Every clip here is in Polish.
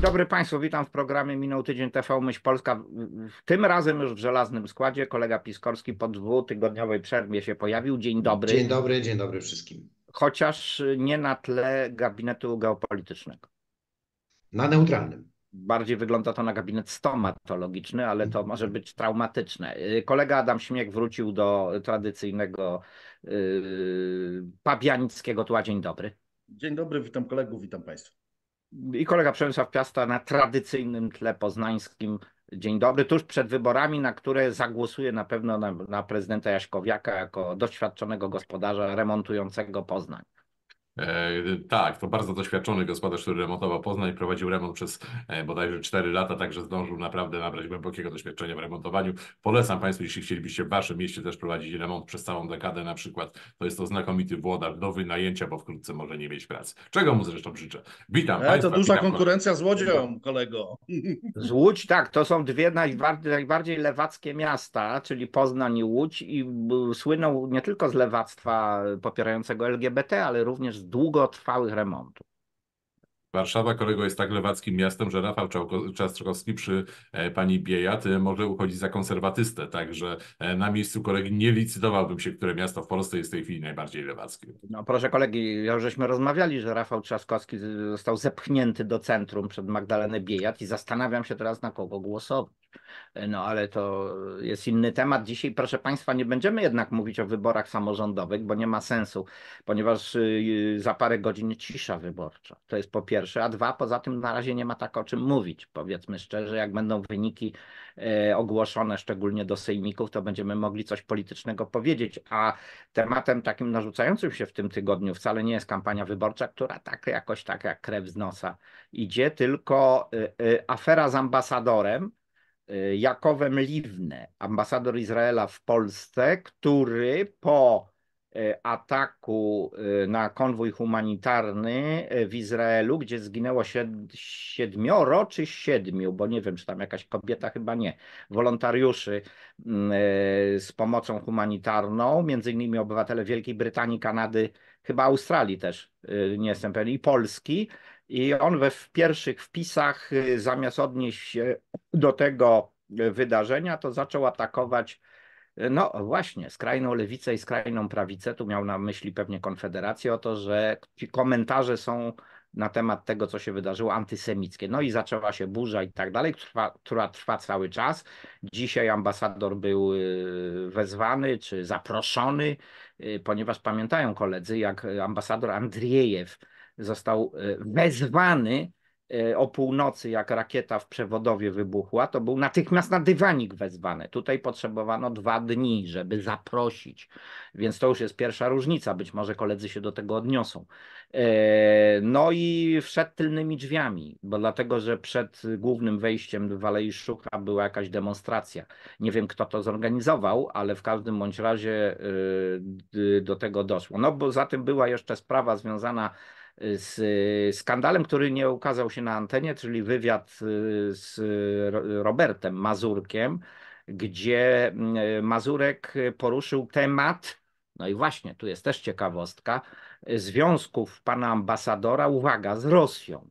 Dzień dobry Państwu, witam w programie Minął Tydzień TV Myśl Polska. Tym razem już w żelaznym składzie kolega Piskorski po dwutygodniowej przerwie się pojawił. Dzień dobry. Dzień dobry, dzień dobry wszystkim. Chociaż nie na tle gabinetu geopolitycznego. Na neutralnym. Bardziej wygląda to na gabinet stomatologiczny, ale to może mhm. być traumatyczne. Y, kolega Adam Śmiech wrócił do tradycyjnego yy, pabianickiego tła. Dzień dobry. Dzień dobry, witam kolegów, witam Państwa i kolega Przemysław Piasta na tradycyjnym tle poznańskim. Dzień dobry, tuż przed wyborami, na które zagłosuje na pewno na, na prezydenta Jaśkowiaka jako doświadczonego gospodarza remontującego Poznań. E, tak, to bardzo doświadczony gospodarz, który remontował Poznań, prowadził remont przez e, bodajże 4 lata, także zdążył naprawdę nabrać głębokiego doświadczenia w remontowaniu. Polecam Państwu, jeśli chcielibyście w Waszym mieście też prowadzić remont przez całą dekadę na przykład, to jest to znakomity włodar. do wynajęcia, bo wkrótce może nie mieć pracy. Czego mu zresztą życzę. Witam e, Państwa. To duża konkurencja z Łodzią, kolego. Z Łódź, tak, to są dwie najbardziej, najbardziej lewackie miasta, czyli Poznań i Łódź i y, słyną nie tylko z lewactwa popierającego LGBT, ale również z długotrwałych remontów. Warszawa, którego jest tak lewackim miastem, że Rafał Czastrzykowski przy e, pani Biejat e, może uchodzić za konserwatystę. Także e, na miejscu kolegi nie licytowałbym się, które miasto w Polsce jest w tej chwili najbardziej lewackie. No proszę kolegi, już żeśmy rozmawiali, że Rafał Trzaskowski został zepchnięty do centrum przed Magdalenę Biejat i zastanawiam się teraz na kogo głosować. No ale to jest inny temat. Dzisiaj, proszę Państwa, nie będziemy jednak mówić o wyborach samorządowych, bo nie ma sensu, ponieważ y, za parę godzin cisza wyborcza. To jest po pierwsze pierwsze, a dwa, poza tym na razie nie ma tak o czym mówić. Powiedzmy szczerze, jak będą wyniki e, ogłoszone, szczególnie do sejmików, to będziemy mogli coś politycznego powiedzieć, a tematem takim narzucającym się w tym tygodniu wcale nie jest kampania wyborcza, która tak jakoś tak jak krew z nosa idzie, tylko e, e, afera z ambasadorem, Jakowem Liwne, ambasador Izraela w Polsce, który po E, ataku e, na konwój humanitarny e, w Izraelu, gdzie zginęło siedmioro czy siedmiu, bo nie wiem, czy tam jakaś kobieta, chyba nie, wolontariuszy mm, z pomocą humanitarną, między innymi obywatele Wielkiej Brytanii, Kanady, chyba Australii też, nie jestem pewien, i Polski. I on we w pierwszych wpisach, zamiast odnieść się do tego wydarzenia, to zaczął atakować no właśnie, skrajną lewicę i skrajną prawicę, tu miał na myśli pewnie Konfederację, o to, że komentarze są na temat tego, co się wydarzyło, antysemickie. No i zaczęła się burza i tak dalej, która trwa cały czas. Dzisiaj ambasador był y, wezwany czy zaproszony, y, ponieważ pamiętają koledzy, jak ambasador Andriejew został y, wezwany Y, o północy, jak rakieta w przewodowie wybuchła, to był natychmiast na dywanik wezwany. Tutaj potrzebowano dwa dni, żeby zaprosić, więc to już jest pierwsza różnica. Być może koledzy się do tego odniosą. Y, no i wszedł tylnymi drzwiami, bo dlatego, że przed głównym wejściem w Alei Szucha była jakaś demonstracja. Nie wiem, kto to zorganizował, ale w każdym bądź razie y, do tego doszło. No bo za tym była jeszcze sprawa związana z y, skandalem, który nie ukazał się na antenie, czyli wywiad y, z Robertem Mazurkiem, gdzie y, Mazurek poruszył temat, no i właśnie, tu jest też ciekawostka, związków pana ambasadora, uwaga, z Rosją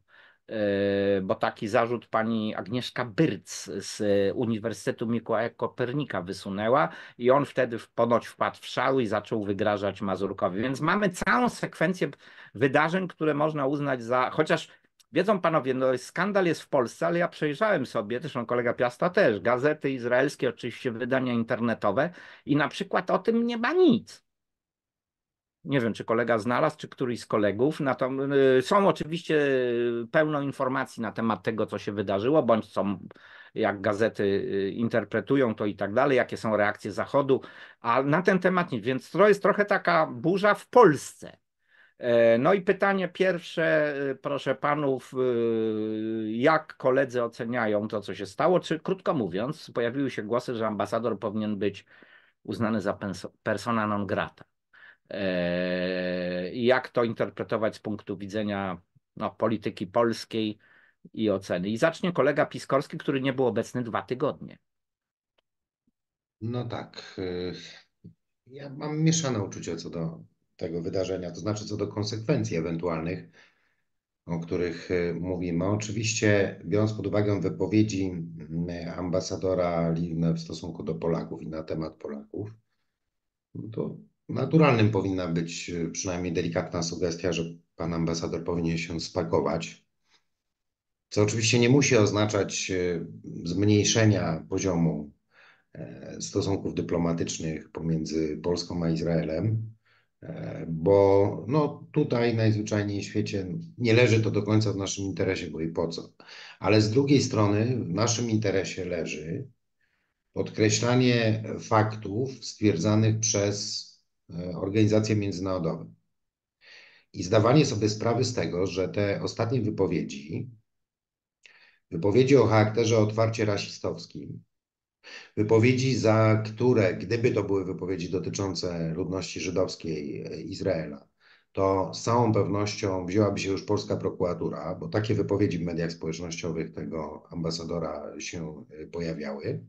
bo taki zarzut pani Agnieszka Byrc z Uniwersytetu Mikołaja Kopernika wysunęła i on wtedy ponoć wpadł w szał i zaczął wygrażać Mazurkowi. Więc mamy całą sekwencję wydarzeń, które można uznać za, chociaż Wiedzą panowie, no skandal jest w Polsce, ale ja przejrzałem sobie, zresztą kolega Piasta też, gazety izraelskie, oczywiście wydania internetowe i na przykład o tym nie ma nic. Nie wiem, czy kolega znalazł, czy któryś z kolegów. Natomiast y, są oczywiście pełno informacji na temat tego, co się wydarzyło, bądź są, jak gazety y, interpretują to i tak dalej, jakie są reakcje Zachodu, a na ten temat nic. Więc to jest trochę taka burza w Polsce E, no i pytanie pierwsze, e, proszę panów, e, jak koledzy oceniają to, co się stało? Czy krótko mówiąc, pojawiły się głosy, że ambasador powinien być uznany za persona non grata. Jak to interpretować z punktu widzenia no, polityki polskiej i oceny? I zacznie kolega Piskorski, który nie był obecny dwa tygodnie. No tak. Ja mam mieszane uczucia co do tego wydarzenia, to znaczy co do konsekwencji ewentualnych, o których y, mówimy. Oczywiście, biorąc pod uwagę wypowiedzi y, ambasadora Lilne y, w stosunku do Polaków i na temat Polaków, no to naturalnym powinna być przynajmniej delikatna sugestia, że pan ambasador powinien się spakować. Co oczywiście nie musi oznaczać zmniejszenia poziomu e, stosunków dyplomatycznych pomiędzy Polską a Izraelem, E, bo no, tutaj najzwyczajniej w świecie nie leży to do końca w naszym interesie, bo i po co. Ale z drugiej strony w naszym interesie leży podkreślanie faktów stwierdzanych przez e, organizacje międzynarodowe. I zdawanie sobie sprawy z tego, że te ostatnie wypowiedzi, wypowiedzi o charakterze otwarcie rasistowskim, Wypowiedzi, za które, gdyby to były wypowiedzi dotyczące ludności żydowskiej e, Izraela, to z całą pewnością wzięłaby się już polska prokuratura, bo takie wypowiedzi w mediach społecznościowych tego ambasadora się e, pojawiały.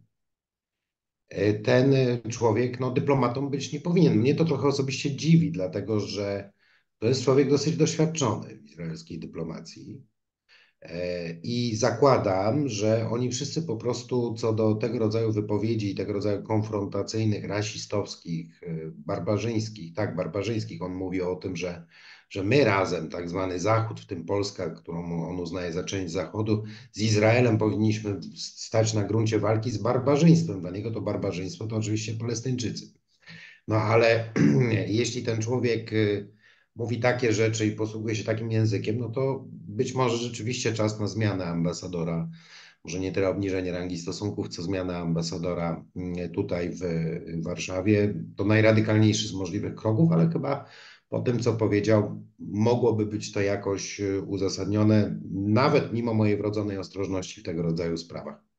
E, ten człowiek no, dyplomatą być nie powinien. Mnie to trochę osobiście dziwi, dlatego że to jest człowiek dosyć doświadczony w izraelskiej dyplomacji. E, I zakładam, że oni wszyscy po prostu co do tego rodzaju wypowiedzi tego rodzaju konfrontacyjnych, rasistowskich, e, barbarzyńskich, tak, barbarzyńskich, on mówi o tym, że, że my razem, tak zwany Zachód, w tym Polska, którą on uznaje za część Zachodu, z Izraelem powinniśmy stać na gruncie walki z barbarzyństwem. Dla niego to barbarzyństwo to oczywiście Palestyńczycy. No ale jeśli ten człowiek y, mówi takie rzeczy i posługuje się takim językiem, no to być może rzeczywiście czas na zmianę ambasadora. Może nie tyle obniżenie rangi stosunków, co zmiana ambasadora mm, tutaj w Warszawie. To najradykalniejszy z możliwych kroków, ale chyba po tym, co powiedział, mogłoby być to jakoś e, uzasadnione, nawet mimo mojej wrodzonej ostrożności w tego rodzaju sprawach.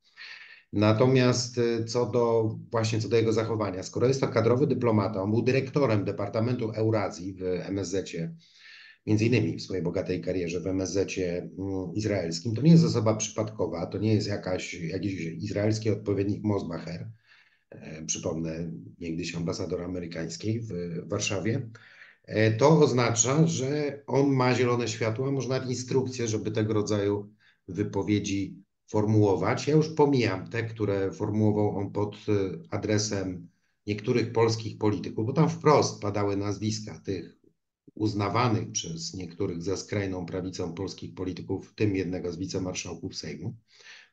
Natomiast y, co do właśnie co do jego zachowania, skoro jest to kadrowy dyplomata, on był dyrektorem Departamentu Eurazji w MSZ-cie, między innymi w swojej bogatej karierze w MSZ-cie mm, izraelskim, to nie jest osoba przypadkowa, to nie jest jakaś, jakiś izraelski odpowiednik Mosbacher, e, przypomnę, niegdyś ambasador amerykańskiej w Warszawie. E, to oznacza, że on ma zielone światło, a może nawet instrukcję, żeby tego rodzaju wypowiedzi formułować. Ja już pomijam te, które formułował on pod y, adresem niektórych polskich polityków, bo tam wprost padały nazwiska tych uznawanych przez niektórych za skrajną prawicą polskich polityków, w tym jednego z wicemarszałków Sejmu.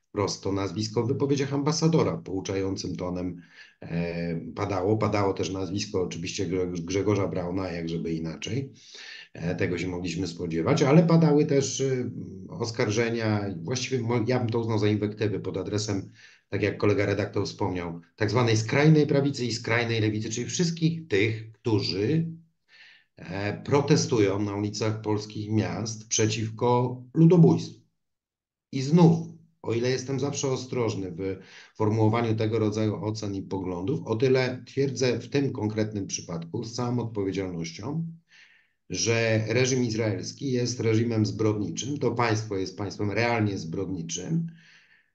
Wprost to nazwisko w wypowiedziach ambasadora pouczającym tonem e, padało. Padało też nazwisko oczywiście Grzegorza Brauna, jak żeby inaczej. E, tego się mogliśmy spodziewać, ale padały też y, oskarżenia, właściwie ja bym to uznał za inwektywy pod adresem, tak jak kolega redaktor wspomniał, tak zwanej skrajnej prawicy i skrajnej lewicy, czyli wszystkich tych, którzy e, protestują na ulicach polskich miast przeciwko ludobójstwu. I znów, o ile jestem zawsze ostrożny w formułowaniu tego rodzaju ocen i poglądów, o tyle twierdzę w tym konkretnym przypadku z całą odpowiedzialnością, że reżim izraelski jest reżimem zbrodniczym, to państwo jest państwem realnie zbrodniczym,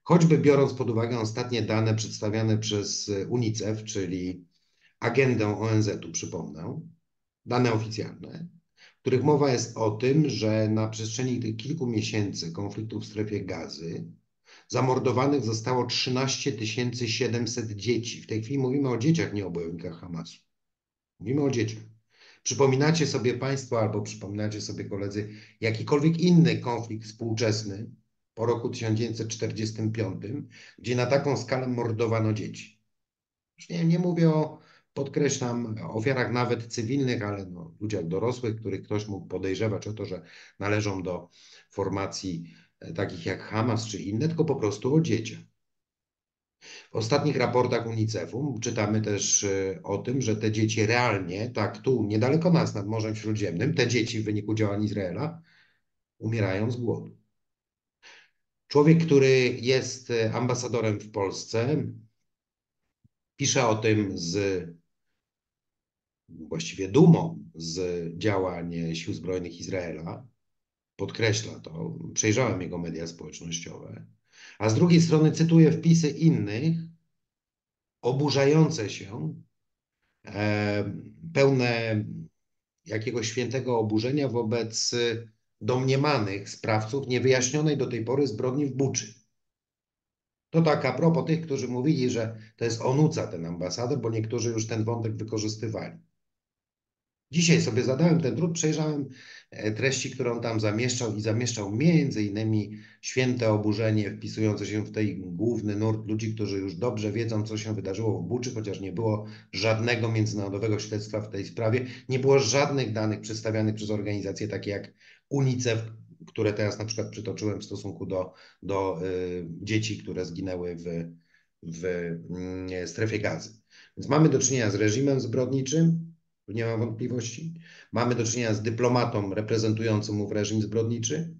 choćby biorąc pod uwagę ostatnie dane przedstawiane przez y, UNICEF, czyli agendę ONZ-u, przypomnę, dane oficjalne, w których mowa jest o tym, że na przestrzeni tych kilku miesięcy konfliktu w strefie gazy zamordowanych zostało 13 700 dzieci. W tej chwili mówimy o dzieciach, nie o bojownikach Hamasu. Mówimy o dzieciach. Przypominacie sobie Państwo albo przypominacie sobie koledzy jakikolwiek inny konflikt współczesny po roku 1945, gdzie na taką skalę mordowano dzieci. Już nie, nie mówię o, podkreślam, ofiarach nawet cywilnych, ale no, ludziach dorosłych, których ktoś mógł podejrzewać o to, że należą do formacji e, takich jak Hamas czy inne, tylko po prostu o dzieciach. W ostatnich raportach UNICEF-u czytamy też y, o tym, że te dzieci realnie, tak tu, niedaleko nas, nad Morzem Śródziemnym, te dzieci w wyniku działań Izraela umierają z głodu. Człowiek, który jest y, ambasadorem w Polsce, pisze o tym z właściwie dumą z działań Sił Zbrojnych Izraela. Podkreśla to. Przejrzałem jego media społecznościowe a z drugiej strony cytuję wpisy innych, oburzające się, e, pełne jakiegoś świętego oburzenia wobec domniemanych sprawców niewyjaśnionej do tej pory zbrodni w Buczy. To tak a propos tych, którzy mówili, że to jest onuca ten ambasador, bo niektórzy już ten wątek wykorzystywali. Dzisiaj sobie zadałem ten trud, przejrzałem E, treści, którą tam zamieszczał i zamieszczał między innymi święte oburzenie wpisujące się w tej główny nurt ludzi, którzy już dobrze wiedzą, co się wydarzyło w Buczy, chociaż nie było żadnego międzynarodowego śledztwa w tej sprawie, nie było żadnych danych przedstawianych przez organizacje takie jak UNICEF, które teraz na przykład przytoczyłem w stosunku do, do y, dzieci, które zginęły w, w y, strefie gazy. Więc mamy do czynienia z reżimem zbrodniczym, nie ma wątpliwości. Mamy do czynienia z dyplomatą reprezentującym ów reżim zbrodniczy.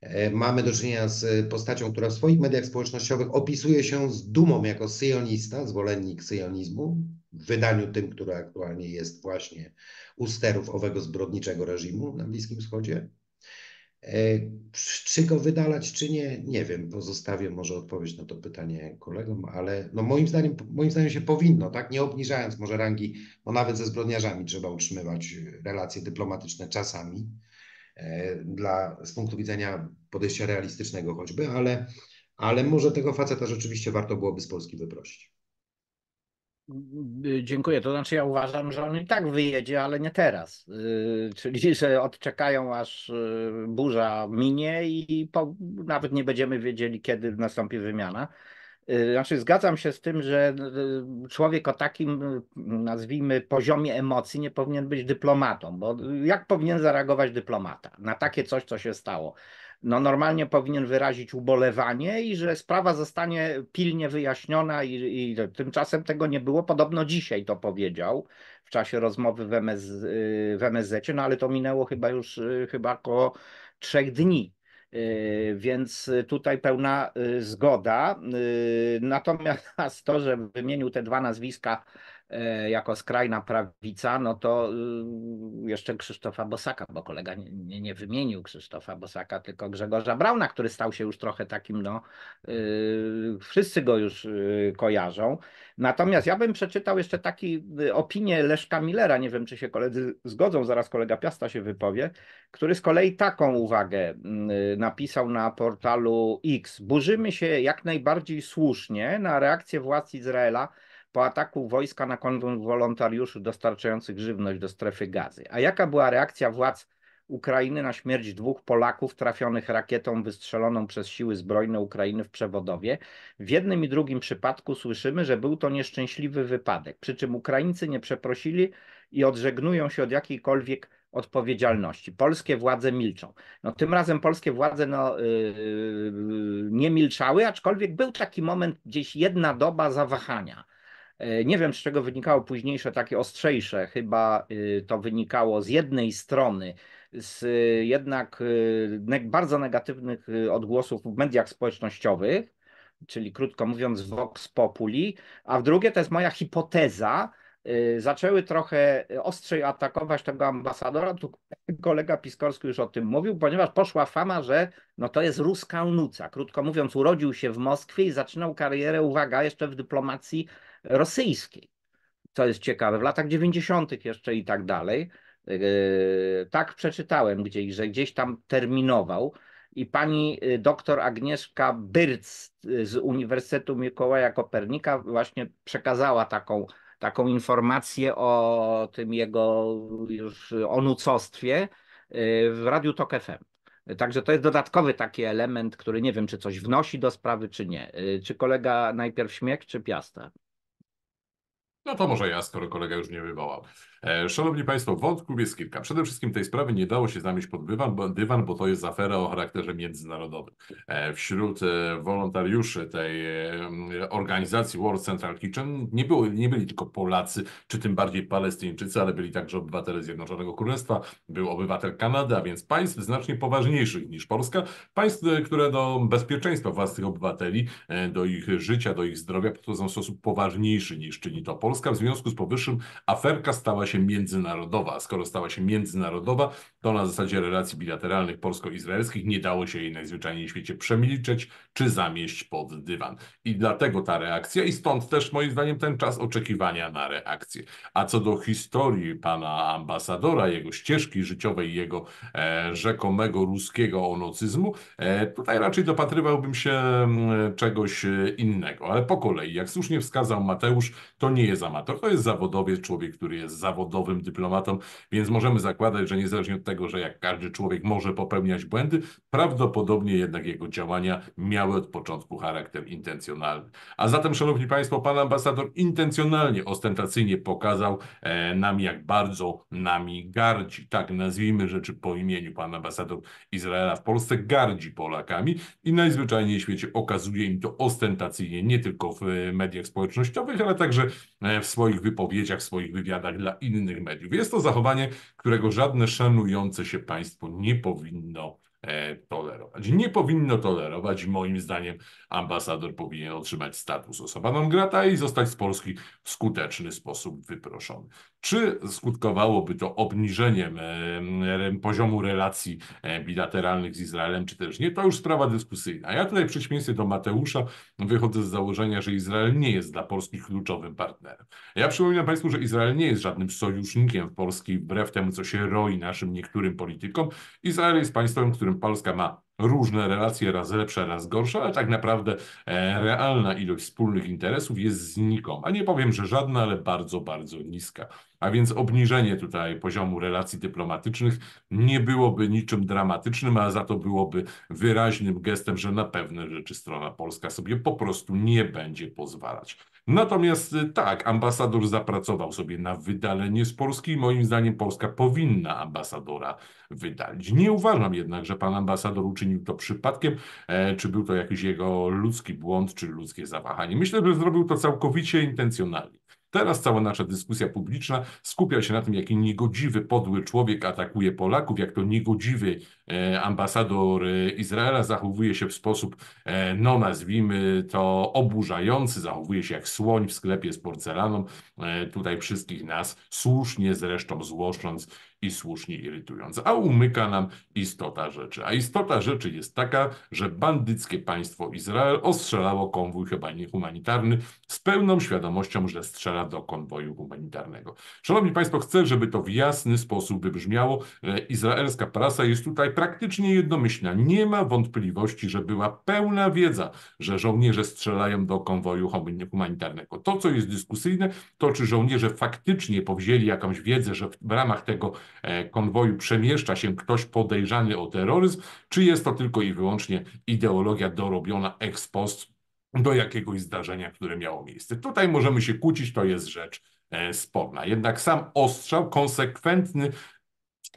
E, mamy do czynienia z postacią, która w swoich mediach społecznościowych opisuje się z dumą jako syjonista, zwolennik syjonizmu, w wydaniu tym, które aktualnie jest właśnie u sterów owego zbrodniczego reżimu na Bliskim Wschodzie. E, czy go wydalać, czy nie, nie wiem. Pozostawię może odpowiedź na to pytanie kolegom, ale no moim, zdaniem, moim zdaniem się powinno, tak? Nie obniżając może rangi, bo nawet ze zbrodniarzami trzeba utrzymywać e, relacje dyplomatyczne czasami, e, dla, z punktu widzenia podejścia realistycznego choćby, ale, ale może tego faceta rzeczywiście warto byłoby z Polski wyprosić. Y, y, dziękuję. To znaczy ja uważam, że on i tak wyjedzie, ale nie teraz. Y, czyli, że odczekają aż burza minie i po, nawet nie będziemy wiedzieli, kiedy nastąpi wymiana. Znaczy zgadzam się z tym, że człowiek o takim, nazwijmy, poziomie emocji nie powinien być dyplomatą, bo jak powinien zareagować dyplomata na takie coś, co się stało? no normalnie powinien wyrazić ubolewanie i że sprawa zostanie pilnie wyjaśniona i, i tymczasem tego nie było. Podobno dzisiaj to powiedział w czasie rozmowy w, MS, y, w MSZ, no ale to minęło chyba już y, chyba około trzech dni. Y, więc tutaj pełna zgoda. Natomiast to, że wymienił te dwa nazwiska E, jako skrajna prawica, no to y, jeszcze Krzysztofa Bosaka, bo kolega nie, nie wymienił Krzysztofa Bosaka, tylko Grzegorza Brauna, który stał się już trochę takim, no y, wszyscy go już y, kojarzą. Natomiast ja bym przeczytał jeszcze taki opinię Leszka Millera, nie wiem czy się koledzy zgodzą, zaraz kolega Piasta się wypowie, który z kolei taką uwagę napisał na portalu X. Burzymy się jak najbardziej słusznie na reakcję władz Izraela po ataku wojska na konwój wolontariuszy dostarczających żywność do strefy gazy. A jaka była reakcja władz Ukrainy na śmierć dwóch Polaków trafionych rakietą wystrzeloną przez siły zbrojne Ukrainy w przewodowie. W jednym i drugim przypadku słyszymy, że był to nieszczęśliwy wypadek, przy czym Ukraińcy nie przeprosili i odżegnują się od jakiejkolwiek odpowiedzialności. Polskie władze milczą. No, tym razem polskie władze no, yy, nie milczały, aczkolwiek był taki moment, gdzieś jedna doba zawahania E, nie wiem, z czego wynikało późniejsze, takie ostrzejsze. Chyba y, to wynikało z jednej strony, z y, jednak y, bardzo negatywnych odgłosów w mediach społecznościowych, czyli krótko mówiąc, Vox Populi, a w drugie to jest moja hipoteza, zaczęły trochę ostrzej atakować tego ambasadora. Tu kolega Piskorski już o tym mówił, ponieważ poszła fama, że no to jest ruska nuca. Krótko mówiąc, urodził się w Moskwie i zaczynał karierę, uwaga, jeszcze w dyplomacji rosyjskiej. Co jest ciekawe, w latach 90. jeszcze i tak dalej. Yy, tak przeczytałem gdzieś, że gdzieś tam terminował i pani yy, doktor Agnieszka Byrc yy, z Uniwersytetu Mikołaja Kopernika właśnie przekazała taką, taką informację o tym jego już onucostwie w Radiu Tok FM. Także to jest dodatkowy taki element, który nie wiem, czy coś wnosi do sprawy, czy nie. Czy kolega najpierw śmiech, czy piasta? No to może ja, skoro kolega już nie wywołał. E, szanowni Państwo, wątków jest kilka. Przede wszystkim tej sprawy nie dało się zamieść pod dywan, bo to jest afera o charakterze międzynarodowym. E, wśród e, wolontariuszy tej organizacji World Central Kitchen nie, było, nie byli tylko Polacy, czy tym bardziej Palestyńczycy, ale byli także obywatele Zjednoczonego Królestwa, był obywatel Kanady, a więc państw znacznie poważniejszych niż Polska, państw, które do bezpieczeństwa własnych obywateli, do ich życia, do ich zdrowia podchodzą w sposób poważniejszy niż czyni to Polska. W związku z powyższym aferka stała się się międzynarodowa. A skoro stała się międzynarodowa, to na zasadzie relacji bilateralnych polsko-izraelskich nie dało się jej najzwyczajniej w świecie przemilczeć czy zamieść pod dywan. I dlatego ta reakcja i stąd też moim zdaniem ten czas oczekiwania na reakcję. A co do historii pana ambasadora, jego ścieżki życiowej, jego e, rzekomego ruskiego onocyzmu, e, tutaj raczej dopatrywałbym się czegoś e, innego. Ale po kolei, jak słusznie wskazał Mateusz, to nie jest amator, to jest zawodowiec, człowiek, który jest zawodowy zawodowym dyplomatom, więc możemy zakładać, że niezależnie od tego, że jak każdy człowiek może popełniać błędy, prawdopodobnie jednak jego działania miały od początku charakter intencjonalny. A zatem, szanowni państwo, pan ambasador intencjonalnie, ostentacyjnie pokazał e, nam, jak bardzo nami gardzi. Tak, nazwijmy rzeczy po imieniu. Pan ambasador Izraela w Polsce gardzi Polakami i najzwyczajniej w świecie okazuje im to ostentacyjnie, nie tylko w e, mediach społecznościowych, ale także e, w swoich wypowiedziach, w swoich wywiadach dla innych mediów. Jest to zachowanie, którego żadne szanujące się państwo nie powinno E, tolerować. Nie powinno tolerować, moim zdaniem ambasador powinien otrzymać status osoba non grata i zostać z Polski w skuteczny sposób wyproszony. Czy skutkowałoby to obniżeniem e, poziomu relacji e, bilateralnych z Izraelem, czy też nie, to już sprawa dyskusyjna. Ja tutaj w przeciwieństwie do Mateusza wychodzę z założenia, że Izrael nie jest dla Polski kluczowym partnerem. Ja przypominam Państwu, że Izrael nie jest żadnym sojusznikiem w Polski, wbrew temu, co się roi naszym niektórym politykom. Izrael jest państwem, którym Polska ma różne relacje, raz lepsze, raz gorsze, ale tak naprawdę e, realna ilość wspólnych interesów jest znikoma. Nie powiem, że żadna, ale bardzo, bardzo niska. A więc obniżenie tutaj poziomu relacji dyplomatycznych nie byłoby niczym dramatycznym, a za to byłoby wyraźnym gestem, że na pewne rzeczy strona polska sobie po prostu nie będzie pozwalać. Natomiast y, tak, ambasador zapracował sobie na wydalenie z Polski i moim zdaniem Polska powinna ambasadora wydalić. Nie uważam jednak, że pan ambasador uczynił to przypadkiem, e, czy był to jakiś jego ludzki błąd, czy ludzkie zawahanie. Myślę, że zrobił to całkowicie intencjonalnie. Teraz cała nasza dyskusja publiczna skupia się na tym, jaki niegodziwy, podły człowiek atakuje Polaków, jak to niegodziwy e, ambasador e, Izraela zachowuje się w sposób, e, no nazwijmy to, oburzający, zachowuje się jak słoń w sklepie z porcelaną. Tutaj wszystkich nas słusznie zresztą złoszcząc i słusznie irytujące, a umyka nam istota rzeczy. A istota rzeczy jest taka, że bandyckie państwo Izrael ostrzelało konwój chyba niehumanitarny z pełną świadomością, że strzela do konwoju humanitarnego. Szanowni Państwo, chcę, żeby to w jasny sposób wybrzmiało. Izraelska prasa jest tutaj praktycznie jednomyślna. Nie ma wątpliwości, że była pełna wiedza, że żołnierze strzelają do konwoju humanitarnego. To, co jest dyskusyjne, to czy żołnierze faktycznie powzięli jakąś wiedzę, że w ramach tego E, konwoju przemieszcza się ktoś podejrzany o terroryzm, czy jest to tylko i wyłącznie ideologia dorobiona ex post do jakiegoś zdarzenia, które miało miejsce. Tutaj możemy się kłócić, to jest rzecz e, sporna. Jednak sam ostrzał konsekwentny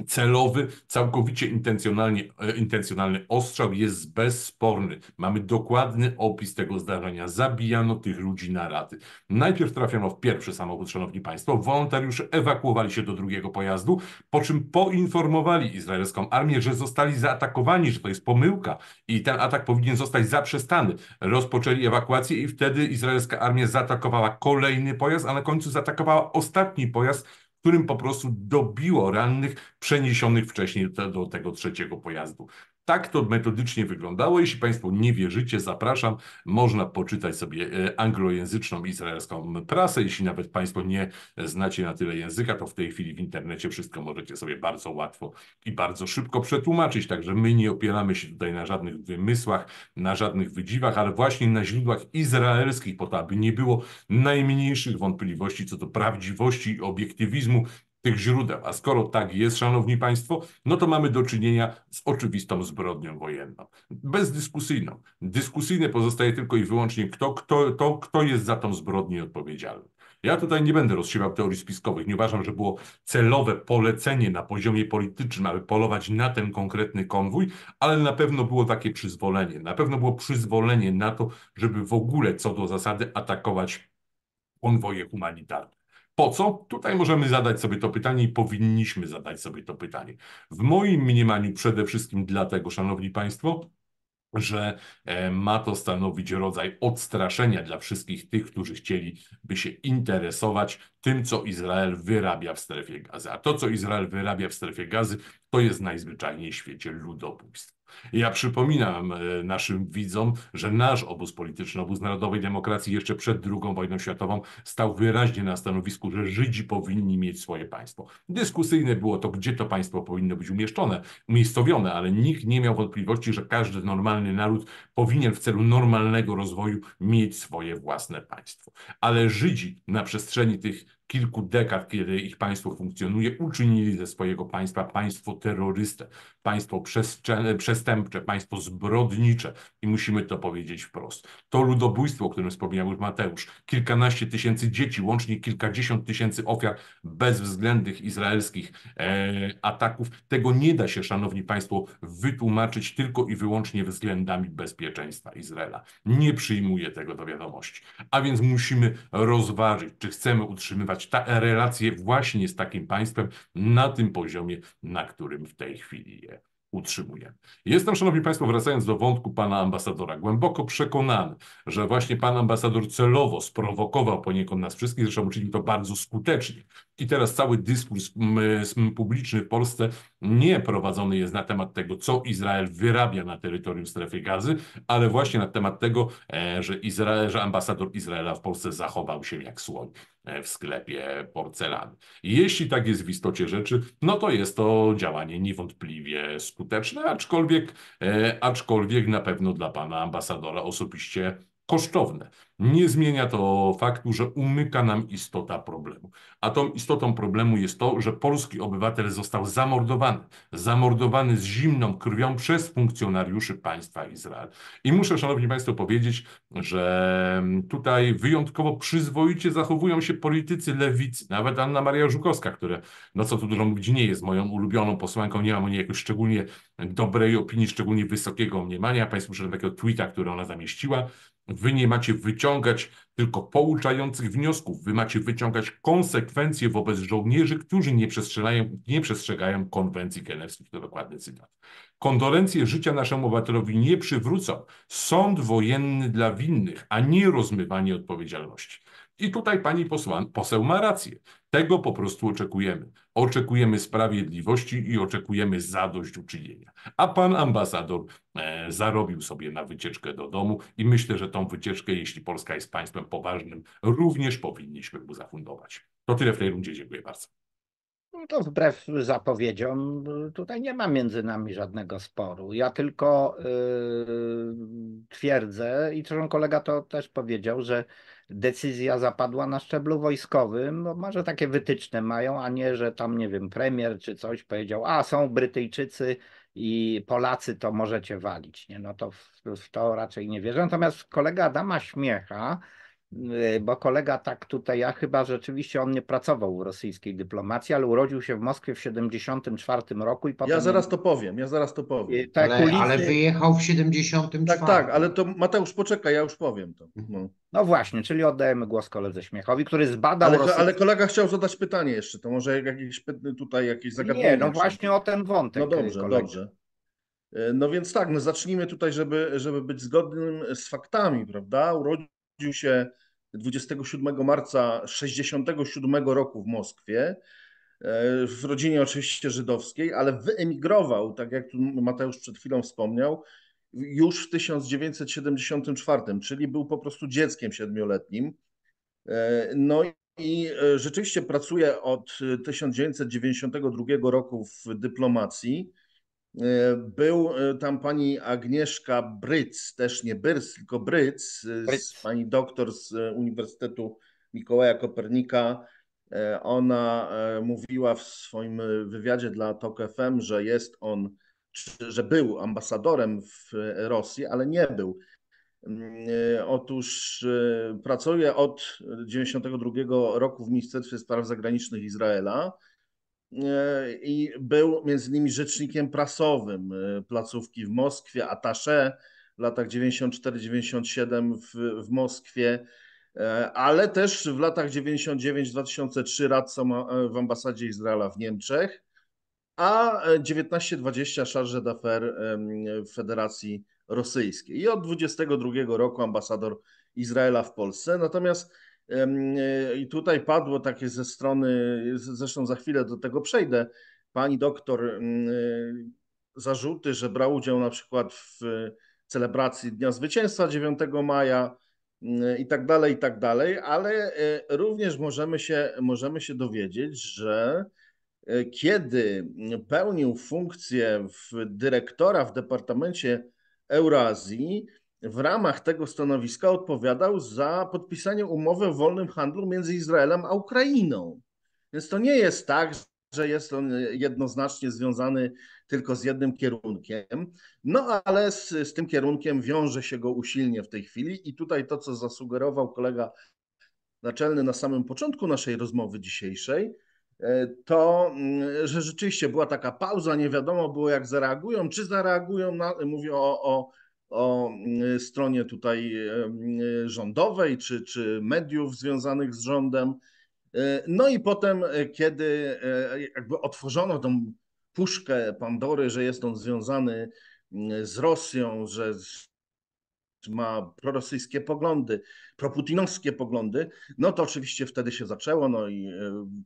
celowy, całkowicie intencjonalnie, e, intencjonalny ostrzał jest bezsporny. Mamy dokładny opis tego zdarzenia. Zabijano tych ludzi na raty. Najpierw trafiono w pierwszy samochód, szanowni państwo. Wolontariusze ewakuowali się do drugiego pojazdu, po czym poinformowali izraelską armię, że zostali zaatakowani, że to jest pomyłka i ten atak powinien zostać zaprzestany. Rozpoczęli ewakuację i wtedy izraelska armia zaatakowała kolejny pojazd, a na końcu zaatakowała ostatni pojazd, którym po prostu dobiło rannych przeniesionych wcześniej do tego trzeciego pojazdu. Tak to metodycznie wyglądało. Jeśli Państwo nie wierzycie, zapraszam. Można poczytać sobie e, anglojęzyczną izraelską prasę. Jeśli nawet Państwo nie znacie na tyle języka, to w tej chwili w internecie wszystko możecie sobie bardzo łatwo i bardzo szybko przetłumaczyć. Także my nie opieramy się tutaj na żadnych wymysłach, na żadnych wydziwach, ale właśnie na źródłach izraelskich, po to, aby nie było najmniejszych wątpliwości co do prawdziwości i obiektywizmu tych źródeł. A skoro tak jest, szanowni państwo, no to mamy do czynienia z oczywistą zbrodnią wojenną. Bezdyskusyjną. Dyskusyjne pozostaje tylko i wyłącznie kto, kto, to, kto jest za tą zbrodnię odpowiedzialny. Ja tutaj nie będę rozsiewał teorii spiskowych. Nie uważam, że było celowe polecenie na poziomie politycznym, aby polować na ten konkretny konwój, ale na pewno było takie przyzwolenie. Na pewno było przyzwolenie na to, żeby w ogóle co do zasady atakować konwoje humanitarne. Po co? Tutaj możemy zadać sobie to pytanie i powinniśmy zadać sobie to pytanie. W moim mniemaniu przede wszystkim dlatego, szanowni państwo, że e, ma to stanowić rodzaj odstraszenia dla wszystkich tych, którzy chcieliby się interesować tym, co Izrael wyrabia w strefie gazy. A to, co Izrael wyrabia w strefie gazy, to jest najzwyczajniej w świecie ludobójstwo. Ja przypominam e, naszym widzom, że nasz obóz polityczny, obóz Narodowej Demokracji jeszcze przed II wojną światową stał wyraźnie na stanowisku, że Żydzi powinni mieć swoje państwo. Dyskusyjne było to, gdzie to państwo powinno być umieszczone, umiejscowione, ale nikt nie miał wątpliwości, że każdy normalny naród powinien w celu normalnego rozwoju mieć swoje własne państwo. Ale Żydzi na przestrzeni tych kilku dekad, kiedy ich państwo funkcjonuje, uczynili ze swojego państwa państwo terrorystę, państwo przestępcze, państwo zbrodnicze i musimy to powiedzieć wprost. To ludobójstwo, o którym wspomniał już Mateusz, kilkanaście tysięcy dzieci, łącznie kilkadziesiąt tysięcy ofiar bezwzględnych izraelskich e, ataków, tego nie da się, szanowni państwo, wytłumaczyć tylko i wyłącznie względami bezpieczeństwa Izraela. Nie przyjmuję tego do wiadomości. A więc musimy rozważyć, czy chcemy utrzymywać budować ta, relacje właśnie z takim państwem na tym poziomie, na którym w tej chwili je utrzymujemy. Jestem, Szanowni Państwo, wracając do wątku pana ambasadora, głęboko przekonany, że właśnie pan ambasador celowo sprowokował poniekąd nas wszystkich, zresztą uczynił to bardzo skutecznie. I teraz cały dyskurs publiczny w Polsce nie prowadzony jest na temat tego, co Izrael wyrabia na terytorium strefy gazy, ale właśnie na temat tego, e, że, Izrael, że ambasador Izraela w Polsce zachował się jak słoń. E, w sklepie porcelany. Jeśli tak jest w istocie rzeczy, no to jest to działanie niewątpliwie skuteczne, aczkolwiek, e, aczkolwiek na pewno dla pana ambasadora osobiście kosztowne. Nie zmienia to faktu, że umyka nam istota problemu. A tą istotą problemu jest to, że polski obywatel został zamordowany. Zamordowany z zimną krwią przez funkcjonariuszy państwa Izrael. I muszę, Szanowni Państwo, powiedzieć, że tutaj wyjątkowo przyzwoicie zachowują się politycy lewicy. Nawet Anna Maria Żukowska, która, no co tu dużo mówić, nie jest moją ulubioną posłanką, nie mam o niej jakoś szczególnie dobrej opinii, szczególnie wysokiego mniemania. Państwu muszę takiego tweeta, który ona zamieściła Wy nie macie wyciągać tylko pouczających wniosków, wy macie wyciągać konsekwencje wobec żołnierzy, którzy nie przestrzegają, nie przestrzegają konwencji genewskich. To dokładny cytat. Kondolencje życia naszemu obywatelowi nie przywrócą. Sąd wojenny dla winnych, a nie rozmywanie odpowiedzialności. I tutaj pani posłan, poseł ma rację. Tego po prostu oczekujemy. Oczekujemy sprawiedliwości i oczekujemy zadośćuczynienia. A pan ambasador e, zarobił sobie na wycieczkę do domu i myślę, że tą wycieczkę, jeśli Polska jest państwem poważnym, również powinniśmy mu zafundować. To tyle w tej rundzie. Dziękuję bardzo. No to wbrew zapowiedziom tutaj nie ma między nami żadnego sporu. Ja tylko yy, twierdzę i zresztą kolega to też powiedział, że decyzja zapadła na szczeblu wojskowym, bo może takie wytyczne mają, a nie, że tam, nie wiem, premier czy coś powiedział, a są Brytyjczycy i Polacy, to możecie walić. Nie? No to w, w to raczej nie wierzę. Natomiast kolega Adama Śmiecha, Y, bo kolega tak tutaj, ja chyba rzeczywiście on nie pracował w rosyjskiej dyplomacji, ale urodził się w Moskwie w 74 roku i potem... Ja zaraz to powiem, ja zaraz to powiem. Tak, ale, ulicy... ale, wyjechał w 74. Tak, tak, ale to Mateusz poczekaj, ja już powiem to. Mhm. No, no właśnie, czyli oddajemy głos koledze Śmiechowi, który zbadał... Ale, rosyjski... ale kolega chciał zadać pytanie jeszcze, to może jakieś tutaj jakieś zagadnienie? Nie, no właśnie o ten wątek. No dobrze, dobrze. Y, no więc tak, no zacznijmy tutaj, żeby, żeby być zgodnym z faktami, prawda? Urodził urodził się 27 marca 1967 roku w Moskwie, e, w rodzinie oczywiście żydowskiej, ale wyemigrował, tak jak tu Mateusz przed chwilą wspomniał, już w 1974, czyli był po prostu dzieckiem siedmioletnim. E, no i e, rzeczywiście pracuje od 1992 roku w dyplomacji. E, był e, tam pani Agnieszka Bryc, też nie Byrs, tylko Bryc, e, Bryc. pani doktor z Uniwersytetu Mikołaja Kopernika. Ona mówiła w swoim wywiadzie dla TOK FM, że jest on, że był ambasadorem w Rosji, ale nie był. Mm, otóż pracuje od 1992 roku w Ministerstwie Spraw Zagranicznych Izraela E, i był między innymi rzecznikiem prasowym e, placówki w Moskwie, atasze w latach 94-97 w, w Moskwie, e, ale też w latach 99-2003 radcą w ambasadzie Izraela w Niemczech, a 19-20 charge d'affaires w Federacji Rosyjskiej i od 22 roku ambasador Izraela w Polsce. Natomiast E, I tutaj padło takie ze strony, zresztą za chwilę do tego przejdę, pani doktor, e, zarzuty, że brał udział na przykład w e, celebracji Dnia Zwycięstwa 9 maja i tak dalej, i tak dalej, ale również możemy się, możemy się dowiedzieć, że kiedy pełnił funkcję w dyrektora w Departamencie Eurazji, w ramach tego stanowiska odpowiadał za podpisanie umowy o wolnym handlu między Izraelem a Ukrainą. Więc to nie jest tak, że jest on jednoznacznie związany tylko z jednym kierunkiem. No ale z, z tym kierunkiem wiąże się go usilnie w tej chwili i tutaj to, co zasugerował kolega naczelny na samym początku naszej rozmowy dzisiejszej, e, to, mm, że rzeczywiście była taka pauza, nie wiadomo było jak zareagują, czy zareagują, na, mówię o, o o y, stronie tutaj y, y, rządowej czy, czy mediów związanych z rządem. No i potem, kiedy jakby otworzono tą puszkę Pandory, że jest on związany z Rosją, że ma prorosyjskie poglądy, proputinowskie poglądy, no to oczywiście wtedy się zaczęło, no i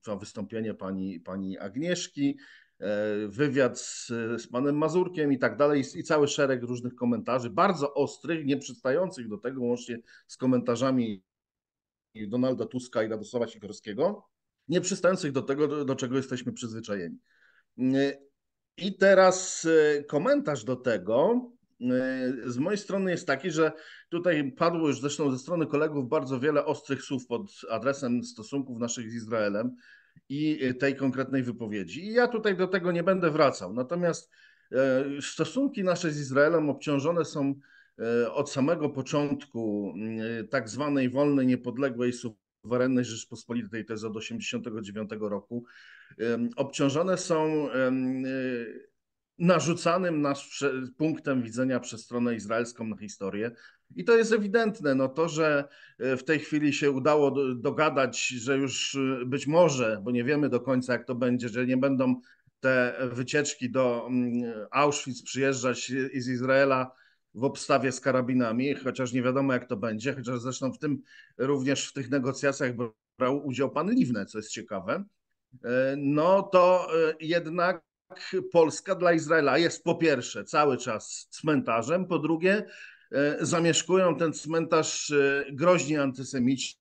to wystąpienie pani, pani Agnieszki, E, wywiad z, z panem Mazurkiem i tak dalej, i cały szereg różnych komentarzy, bardzo ostrych, nieprzystających do tego, łącznie z komentarzami Donalda Tuska i Radosława Sikorskiego, nieprzystających do tego, do czego jesteśmy przyzwyczajeni. E, I teraz e, komentarz do tego z mojej strony jest taki, że tutaj padło już zresztą ze strony kolegów bardzo wiele ostrych słów pod adresem stosunków naszych z Izraelem i e, tej konkretnej wypowiedzi. I ja tutaj do tego nie będę wracał. Natomiast e, stosunki nasze z Izraelem obciążone są e, od samego początku tak zwanej wolnej, niepodległej, suwerennej Rzeczpospolitej, to jest od 1989 roku, obciążone są narzucanym nas punktem widzenia przez stronę izraelską na historię. I to jest ewidentne, no to, że e, w tej chwili się udało dogadać, że już e, być może, bo nie wiemy do końca jak to będzie, że nie będą te wycieczki do mm, Auschwitz przyjeżdżać z Izraela w obstawie z karabinami, chociaż nie wiadomo jak to będzie, chociaż zresztą w tym również w tych negocjacjach brał udział pan Liwne, co jest ciekawe, e, no to jednak tak Polska dla Izraela jest po pierwsze cały czas cmentarzem, po drugie e, zamieszkują ten cmentarz e, groźni antysemici,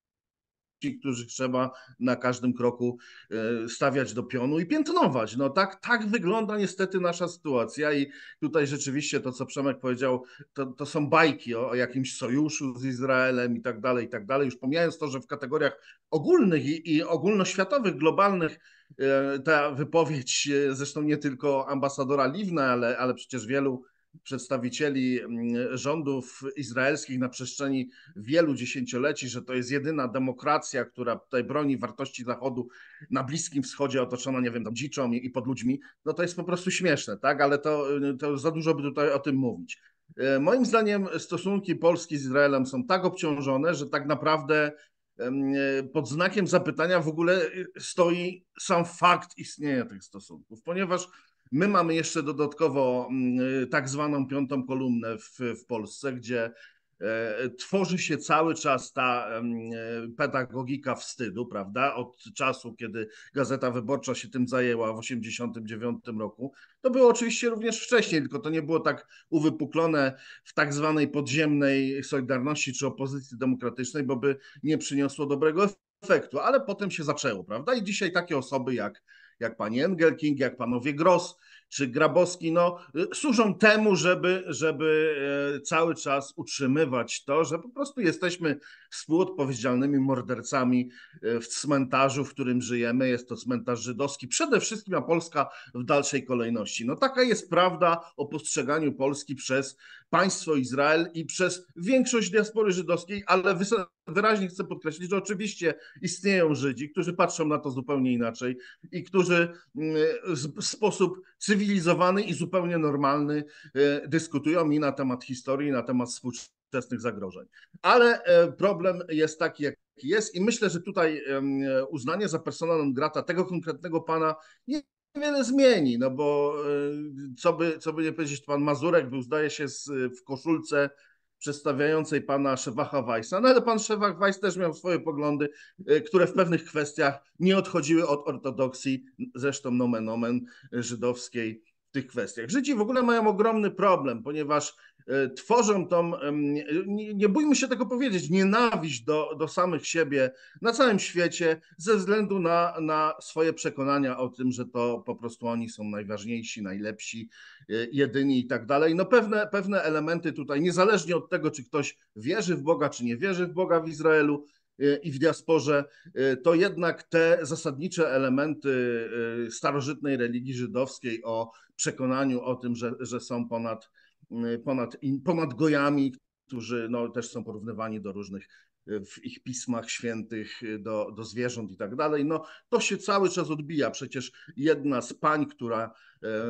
którzy trzeba na każdym kroku e, stawiać do pionu i piętnować. No tak, tak wygląda niestety nasza sytuacja i tutaj rzeczywiście to, co Przemek powiedział, to, to są bajki o, o jakimś sojuszu z Izraelem i tak dalej, i tak dalej. Już pomijając to, że w kategoriach ogólnych i, i ogólnoświatowych, globalnych E, ta wypowiedź, e, zresztą nie tylko ambasadora Liwna, ale, ale przecież wielu przedstawicieli mm, rządów izraelskich na przestrzeni wielu dziesięcioleci, że to jest jedyna demokracja, która tutaj broni wartości Zachodu na Bliskim Wschodzie, otoczona, nie wiem, tam dziczą i, pod ludźmi, no to jest po prostu śmieszne, tak? Ale to, e, to za dużo by tutaj o tym mówić. Moim zdaniem stosunki Polski z Izraelem są tak obciążone, że tak naprawdę E, pod znakiem zapytania w ogóle e, stoi sam fakt istnienia tych stosunków, ponieważ my mamy jeszcze dodatkowo mm, e, tak zwaną piątą kolumnę w, w Polsce, gdzie E, tworzy się cały czas ta e, pedagogika wstydu, prawda? Od czasu, kiedy Gazeta Wyborcza się tym zajęła w 1989 roku. To było oczywiście również wcześniej, tylko to nie było tak uwypuklone w tak zwanej podziemnej Solidarności czy opozycji demokratycznej, bo by nie przyniosło dobrego efektu, ale potem się zaczęło, prawda? I dzisiaj takie osoby jak, jak pani Engelking, jak panowie Gross, czy Grabowski, no, y, służą temu, żeby, żeby e, cały czas utrzymywać to, że po prostu jesteśmy współodpowiedzialnymi mordercami e, w cmentarzu, w którym żyjemy. Jest to cmentarz żydowski, przede wszystkim, a Polska w dalszej kolejności. No taka jest prawda o postrzeganiu Polski przez państwo Izrael i przez większość diaspory żydowskiej, ale wyraźnie chcę podkreślić, że oczywiście istnieją Żydzi, którzy patrzą na to zupełnie inaczej i którzy mm, e, w sposób cywilizowany cywilizowany i zupełnie normalny e, dyskutują i na temat historii, na temat współczesnych zagrożeń. Ale e, problem jest taki, jak jest i myślę, że tutaj uznanie za persona grata tego konkretnego pana nie wiele zmieni, no bo e, co by, co by nie powiedzieć, pan Mazurek był zdaje się z, w koszulce przedstawiającej pana Szewacha Weissa, no ale pan Szewach Weiss też miał swoje poglądy, e, które w pewnych kwestiach nie odchodziły od ortodoksji, zresztą nomen omen, żydowskiej w tych kwestiach. Żydzi w ogóle mają ogromny problem, ponieważ E, tworzą tą, nie, nie bójmy się tego powiedzieć, nienawiść do, do samych siebie na całym świecie ze względu na, na swoje przekonania o tym, że to po prostu oni są najważniejsi, najlepsi, e, jedyni i tak dalej. No pewne, pewne elementy tutaj, niezależnie od tego, czy ktoś wierzy w Boga, czy nie wierzy w Boga w Izraelu, e, i w diasporze, to jednak te zasadnicze elementy starożytnej religii żydowskiej o przekonaniu o tym, że, że są ponad Y, ponad, ponad Gojami, którzy no, też są porównywani do różnych y, w ich pismach świętych y, do, do zwierząt i tak dalej. No, to się cały czas odbija. Przecież jedna z pań, która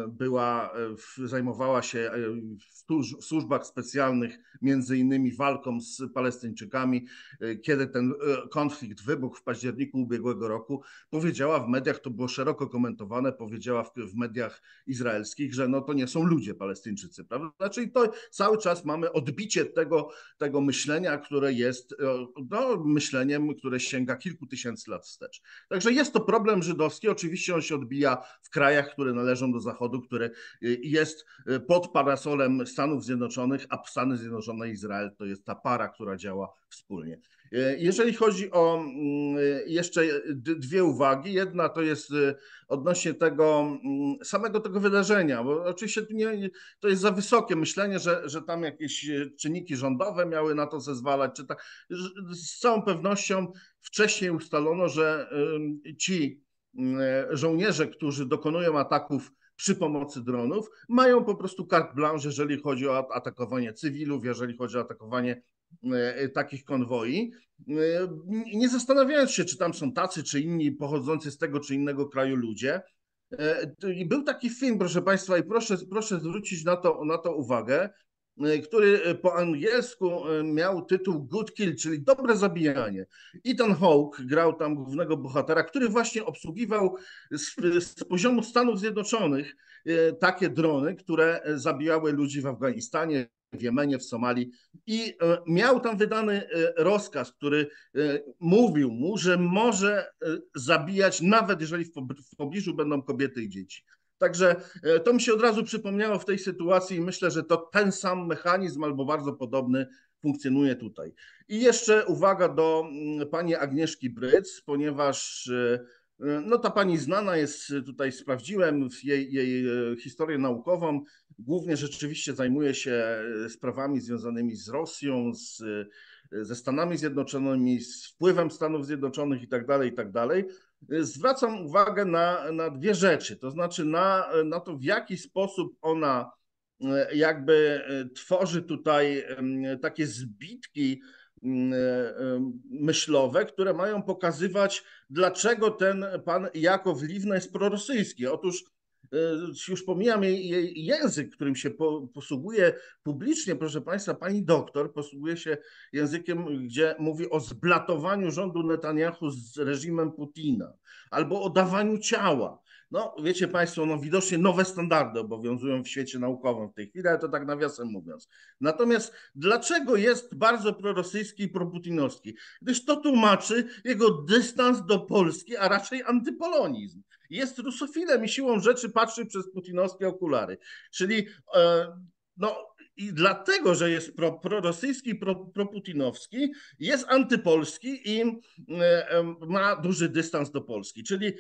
była, e, zajmowała się e, w służbach specjalnych między innymi walką z Palestyńczykami, e, kiedy ten konflikt wybuchł w październiku ubiegłego roku, powiedziała w mediach, to było szeroko komentowane, powiedziała w, mediach izraelskich, że no to nie są ludzie Palestyńczycy, prawda? Znaczy, to cały czas mamy odbicie tego, tego myślenia, które jest no, myśleniem, które sięga kilku tysięcy lat wstecz. Także jest to problem żydowski, oczywiście on się odbija w krajach, które należą do Zachodu, które y, jest y, pod parasolem Stanów Zjednoczonych, a Stany Zjednoczone i Izrael to jest ta para, która działa wspólnie. Y, jeżeli chodzi o mm, jeszcze dwie uwagi, jedna to jest odnośnie tego mm, samego tego wydarzenia, bo oczywiście nie, to jest za wysokie myślenie, że, że tam jakieś czynniki rządowe miały na to zezwalać, czy tak. Z całą pewnością wcześniej ustalono, że ci mm, e, żołnierze, którzy dokonują ataków przy pomocy dronów, mają po prostu carte blanche, jeżeli chodzi o atakowanie cywilów, jeżeli chodzi o atakowanie e, takich konwoi, e, nie zastanawiając się, czy tam są tacy, czy inni pochodzący z tego czy innego kraju ludzie. E, I był taki film, proszę Państwa, i proszę, proszę zwrócić na to, na to uwagę. Y, który y, po angielsku y, miał tytuł Good Kill, czyli dobre zabijanie. Ethan Hawke grał tam głównego bohatera, który właśnie obsługiwał z, z poziomu Stanów Zjednoczonych takie drony, które zabijały ludzi w Afganistanie, w Jemenie, w Somalii i miał tam wydany rozkaz, który mówił mu, że może zabijać nawet jeżeli w pobliżu będą kobiety i dzieci. Także e, to mi się od razu przypomniało w tej sytuacji i myślę, że to ten sam mechanizm albo bardzo podobny funkcjonuje tutaj. I jeszcze uwaga do mm, pani Agnieszki Bryc, ponieważ e, e, no ta pani znana jest, tutaj sprawdziłem jej, jej historię naukową, głównie rzeczywiście zajmuje się sprawami związanymi z Rosją, z ze Stanami Zjednoczonymi, z wpływem Stanów Zjednoczonych i tak dalej, i tak dalej, y, zwracam uwagę na, na dwie rzeczy, to znaczy na, na to, w jaki sposób ona y, jakby y, tworzy tutaj takie zbitki myślowe, które mają pokazywać, dlaczego ten pan Jakow Liwna jest prorosyjski. Otóż E, już pomijam jej język, którym się posługuje publicznie, proszę Państwa, pani doktor posługuje się językiem, gdzie mówi o zblatowaniu rządu Netanyahu z reżimem Putina albo o dawaniu ciała. No, wiecie Państwo, no widocznie nowe standardy obowiązują w świecie naukowym w tej chwili, ale to tak nawiasem mówiąc. Natomiast dlaczego jest bardzo prorosyjski i proputinowski? Gdyż to tłumaczy jego dystans do Polski, a raczej antypolonizm jest rusofilem i siłą rzeczy patrzy przez putinowskie okulary. Czyli e, no, i dlatego, że jest pro, prorosyjski, pro, proputinowski, jest antypolski i e, e, ma duży dystans do Polski. Czyli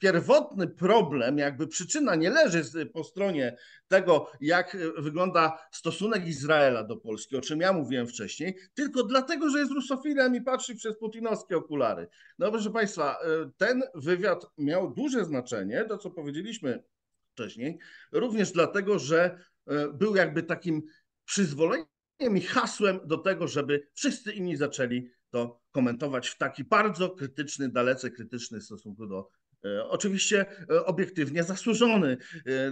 pierwotny problem, jakby przyczyna nie leży po stronie tego, jak e, wygląda stosunek Izraela do Polski, o czym ja mówiłem wcześniej, tylko dlatego, że jest rusofilem i patrzy przez putinowskie okulary. No proszę Państwa, ten wywiad miał duże znaczenie, to co powiedzieliśmy wcześniej, również dlatego, że E, był jakby takim przyzwoleniem i hasłem do tego, żeby wszyscy inni zaczęli to komentować w taki bardzo krytyczny, dalece krytyczny w stosunku do e, Oczywiście e, obiektywnie zasłużony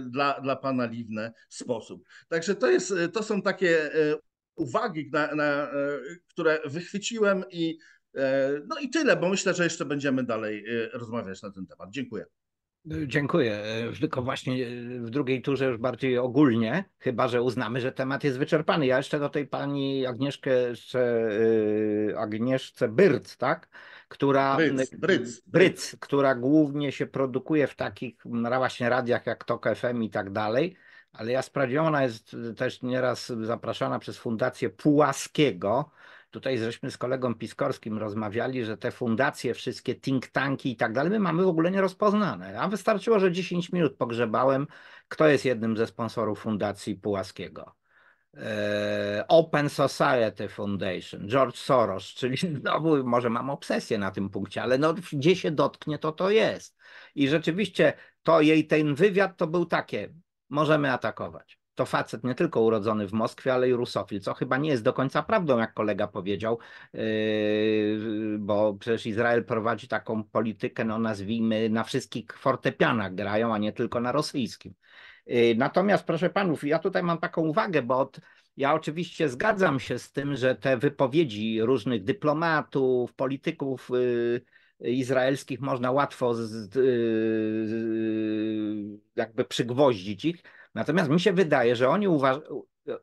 dla, dla pana Liwne sposób. Także to, jest, to są takie uwagi, na, na, które wychwyciłem i no i tyle, bo myślę, że jeszcze będziemy dalej rozmawiać na ten temat. Dziękuję. Dziękuję. Tylko właśnie e, w drugiej turze już bardziej ogólnie, chyba że uznamy, że temat jest wyczerpany. Ja jeszcze do tej pani Agnieszkę, jeszcze e, Agnieszce Byrd, tak? która, Bryc, Bryc. Bryc, która głównie się produkuje w takich właśnie radiach jak TOK FM i tak dalej, ale ja sprawdziłam, ona jest też nieraz zapraszana przez Fundację Pułaskiego, Tutaj żeśmy z kolegą Piskorskim rozmawiali, że te fundacje, wszystkie think tanki i tak dalej, my mamy w ogóle nierozpoznane. A wystarczyło, że 10 minut pogrzebałem, kto jest jednym ze sponsorów Fundacji Pułaskiego. E, Open Society Foundation, George Soros, czyli znowu może mam obsesję na tym punkcie, ale no, gdzie się dotknie, to to jest. I rzeczywiście to jej ten wywiad to był takie, możemy atakować to facet nie tylko urodzony w Moskwie, ale i rusofil, co chyba nie jest do końca prawdą, jak kolega powiedział, yy, bo przecież Izrael prowadzi taką politykę, no nazwijmy, na wszystkich fortepianach grają, a nie tylko na rosyjskim. Yy, natomiast, proszę panów, ja tutaj mam taką uwagę, bo od, ja oczywiście zgadzam się z tym, że te wypowiedzi różnych dyplomatów, polityków yy, izraelskich można łatwo z, jakby przygwoździć ich Natomiast mi się wydaje, że oni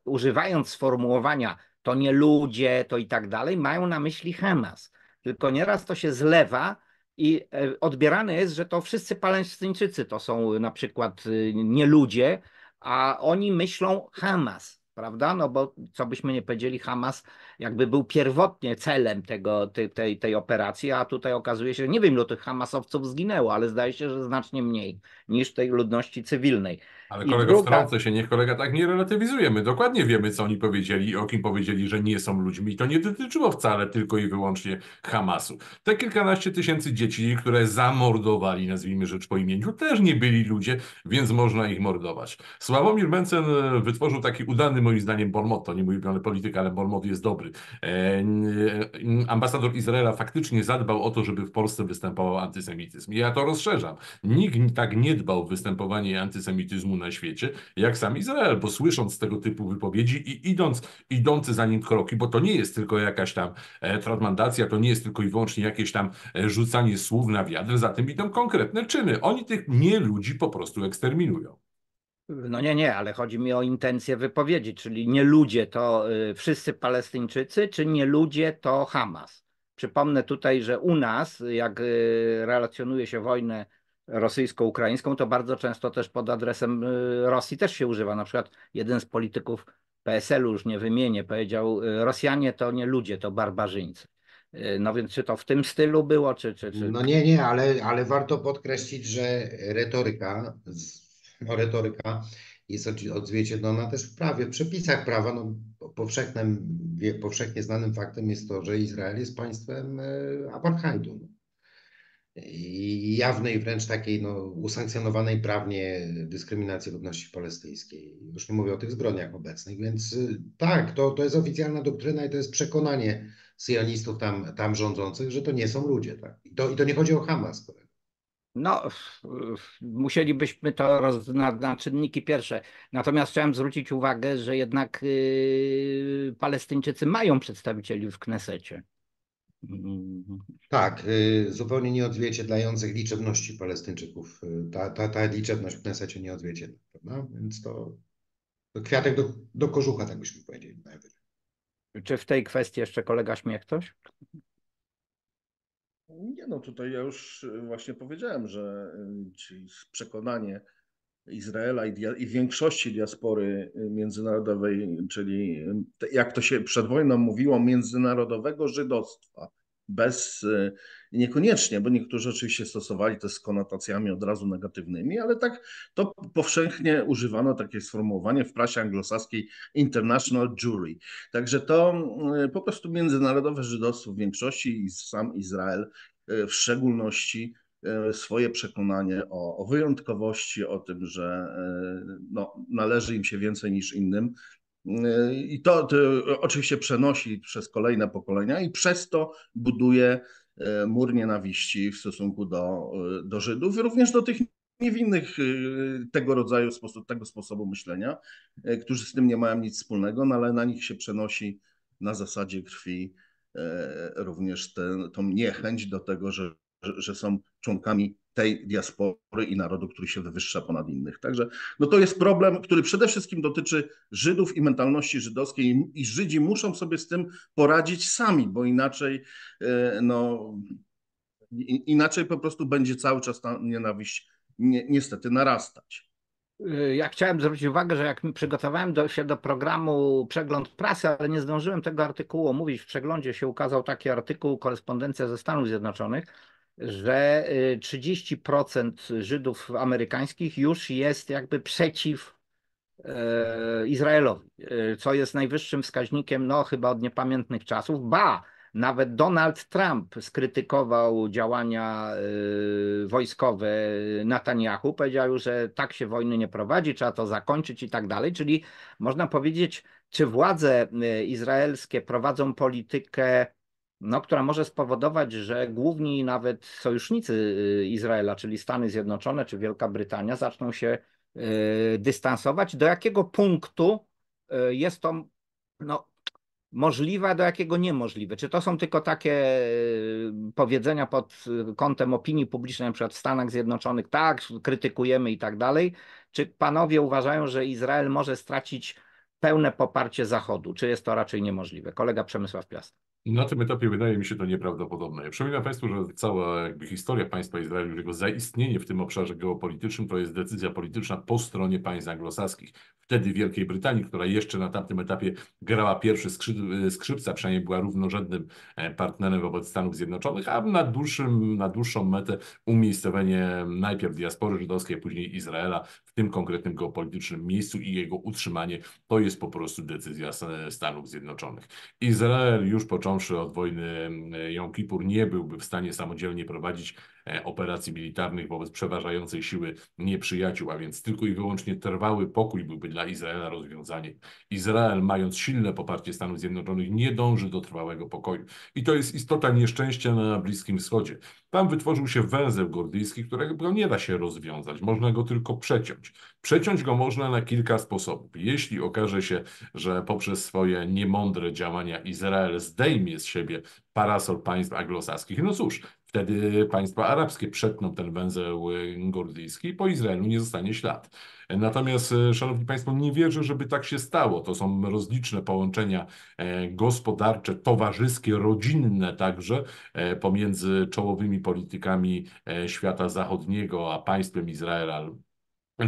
używając sformułowania to nie ludzie, to i tak dalej, mają na myśli Hamas. Tylko nieraz to się zlewa i e, odbierane jest, że to wszyscy Palestyńczycy to są na przykład y, nie ludzie, a oni myślą Hamas, prawda? No bo co byśmy nie powiedzieli, Hamas jakby był pierwotnie celem tego, tej, tej, tej operacji, a tutaj okazuje się, że nie wiem, ilu tych Hamasowców zginęło, ale zdaje się, że znacznie mniej niż tej ludności cywilnej. Ale kolega druga... się, niech kolega tak nie relatywizuje. My dokładnie wiemy, co oni powiedzieli i o kim powiedzieli, że nie są ludźmi. I to nie dotyczyło wcale tylko i wyłącznie Hamasu. Te kilkanaście tysięcy dzieci, które zamordowali, nazwijmy rzecz po imieniu, też nie byli ludzie, więc można ich mordować. Sławomir Mencen e, wytworzył taki udany, moim zdaniem, Bormot. To nie mój ulubiony polityk, ale Bormot jest dobry. E, e, ambasador Izraela faktycznie zadbał o to, żeby w Polsce występował antysemityzm. ja to rozszerzam. Nikt tak nie dbał o występowanie antysemityzmu na świecie, jak sam Izrael, bo słysząc tego typu wypowiedzi i idąc, idący za nim kroki, bo to nie jest tylko jakaś tam transmandacja, e, to nie jest tylko i wyłącznie jakieś tam e, rzucanie słów na wiatr, za tym idą konkretne czyny. Oni tych nie ludzi po prostu eksterminują. No nie, nie, ale chodzi mi o intencję wypowiedzi, czyli nie ludzie to y, wszyscy Palestyńczycy, czy nie ludzie to Hamas. Przypomnę tutaj, że u nas, jak y, relacjonuje się wojnę rosyjsko-ukraińską, to bardzo często też pod adresem y, Rosji też się używa. Na przykład jeden z polityków PSL-u, już nie wymienię, powiedział: y, Rosjanie to nie ludzie, to barbarzyńcy. Y, no więc czy to w tym stylu było, czy. czy, czy... No nie, nie, ale, ale warto podkreślić, że retoryka, no retoryka jest odzwierciedlona też w prawie, w przepisach prawa. No, powszechnym, powszechnie znanym faktem jest to, że Izrael jest państwem apartheidu. No jawnej, wręcz takiej no, usankcjonowanej prawnie dyskryminacji ludności palestyńskiej. Już nie mówię o tych zbrodniach obecnych, więc y, tak, to, to jest oficjalna doktryna i to jest przekonanie syjonistów tam, tam rządzących, że to nie są ludzie. Tak? I, to, I to nie chodzi o Hamas. No, musielibyśmy to roz... na, na czynniki pierwsze. Natomiast chciałem zwrócić uwagę, że jednak y, Palestyńczycy mają przedstawicieli w Knesecie. Mhm. Tak, y, zupełnie nie odzwierciedlających liczebności Palestyńczyków. Y, ta, ta, ta liczebność w Knesecie nie odzwierciedla, prawda? Więc to, to kwiatek do, do kożucha, tak byśmy powiedzieli. Najwyżej. Czy w tej kwestii jeszcze kolega śmiech ktoś? Nie no, tutaj ja już y, właśnie powiedziałem, że przekonanie Izraela i, dia, i większości diaspory y, międzynarodowej, czyli y, jak to się przed wojną mówiło, międzynarodowego żydostwa. Bez, y, niekoniecznie, bo niektórzy oczywiście stosowali to z konotacjami od razu negatywnymi, ale tak to powszechnie używano takie sformułowanie w prasie anglosaskiej International Jury. Także to po prostu międzynarodowe żydostwo w większości i sam Izrael w szczególności E, swoje przekonanie o, o wyjątkowości, o tym, że e, no, należy im się więcej niż innym. E, I to, to oczywiście przenosi przez kolejne pokolenia i przez to buduje mur nienawiści w stosunku do, do Żydów, również do tych niewinnych tego rodzaju, tego sposobu myślenia, którzy z tym nie mają nic wspólnego, no ale na nich się przenosi na zasadzie krwi również tę niechęć do tego, że że są członkami tej diaspory i narodu, który się wywyższa ponad innych. Także no to jest problem, który przede wszystkim dotyczy Żydów i mentalności żydowskiej i Żydzi muszą sobie z tym poradzić sami, bo inaczej e, no, inaczej po prostu będzie cały czas ta nienawiść niestety narastać. E, ja chciałem zwrócić uwagę, że jak przygotowałem do, się do programu przegląd prasy, ale nie zdążyłem tego artykułu omówić. W przeglądzie się ukazał taki artykuł Korespondencja ze Stanów Zjednoczonych, że 30% y, Żydów amerykańskich już jest jakby przeciw e, Izraelowi, y, co jest najwyższym wskaźnikiem, no chyba od niepamiętnych czasów. Ba, nawet Donald Trump skrytykował działania y, wojskowe Netanyahu, powiedział, że tak się wojny nie prowadzi, trzeba to zakończyć i tak dalej. Czyli można powiedzieć, czy władze izraelskie prowadzą politykę no, która może spowodować, że główni nawet sojusznicy y, Izraela, czyli Stany Zjednoczone czy Wielka Brytania, zaczną się y, dystansować. Do jakiego punktu y, jest to no, możliwe, a do jakiego niemożliwe? Czy to są tylko takie powiedzenia pod kątem opinii publicznej, na przykład w Stanach Zjednoczonych, tak, krytykujemy i tak dalej? Czy panowie uważają, że Izrael może stracić pełne poparcie Zachodu? Czy jest to raczej niemożliwe? Kolega Przemysław Piast. Na tym etapie wydaje mi się to nieprawdopodobne. Przypominam Państwu, że cała jakby historia państwa Izraelu, jego zaistnienie w tym obszarze geopolitycznym, to jest decyzja polityczna po stronie państw anglosaskich. Wtedy Wielkiej Brytanii, która jeszcze na tamtym etapie grała pierwszy skrzyp, skrzypca, przynajmniej była równorzędnym e, partnerem wobec Stanów Zjednoczonych, a na, dłuższym, na dłuższą metę umiejscowienie najpierw diaspory żydowskiej, później Izraela w tym konkretnym geopolitycznym miejscu i jego utrzymanie, to jest po prostu decyzja e, Stanów Zjednoczonych. Izrael już począł począwszy od wojny Jom mm, Kippur, nie byłby w stanie samodzielnie prowadzić E, operacji militarnych wobec przeważającej siły nieprzyjaciół, a więc tylko i wyłącznie trwały pokój byłby dla Izraela rozwiązaniem. Izrael, mając silne poparcie Stanów Zjednoczonych, nie dąży do trwałego pokoju. I to jest istota nieszczęścia na Bliskim Wschodzie. Tam wytworzył się węzeł gordyjski, którego nie da się rozwiązać, można go tylko przeciąć. Przeciąć go można na kilka sposobów. Jeśli okaże się, że poprzez swoje niemądre działania Izrael zdejmie z siebie parasol państw anglosaskich, no cóż, Wtedy państwa arabskie przetną ten węzeł y, gordyjski i po Izraelu nie zostanie ślad. Natomiast, y, szanowni państwo, nie wierzę, żeby tak się stało. To są rozliczne połączenia e, gospodarcze, towarzyskie, rodzinne także e, pomiędzy czołowymi politykami e, świata zachodniego a państwem Izraela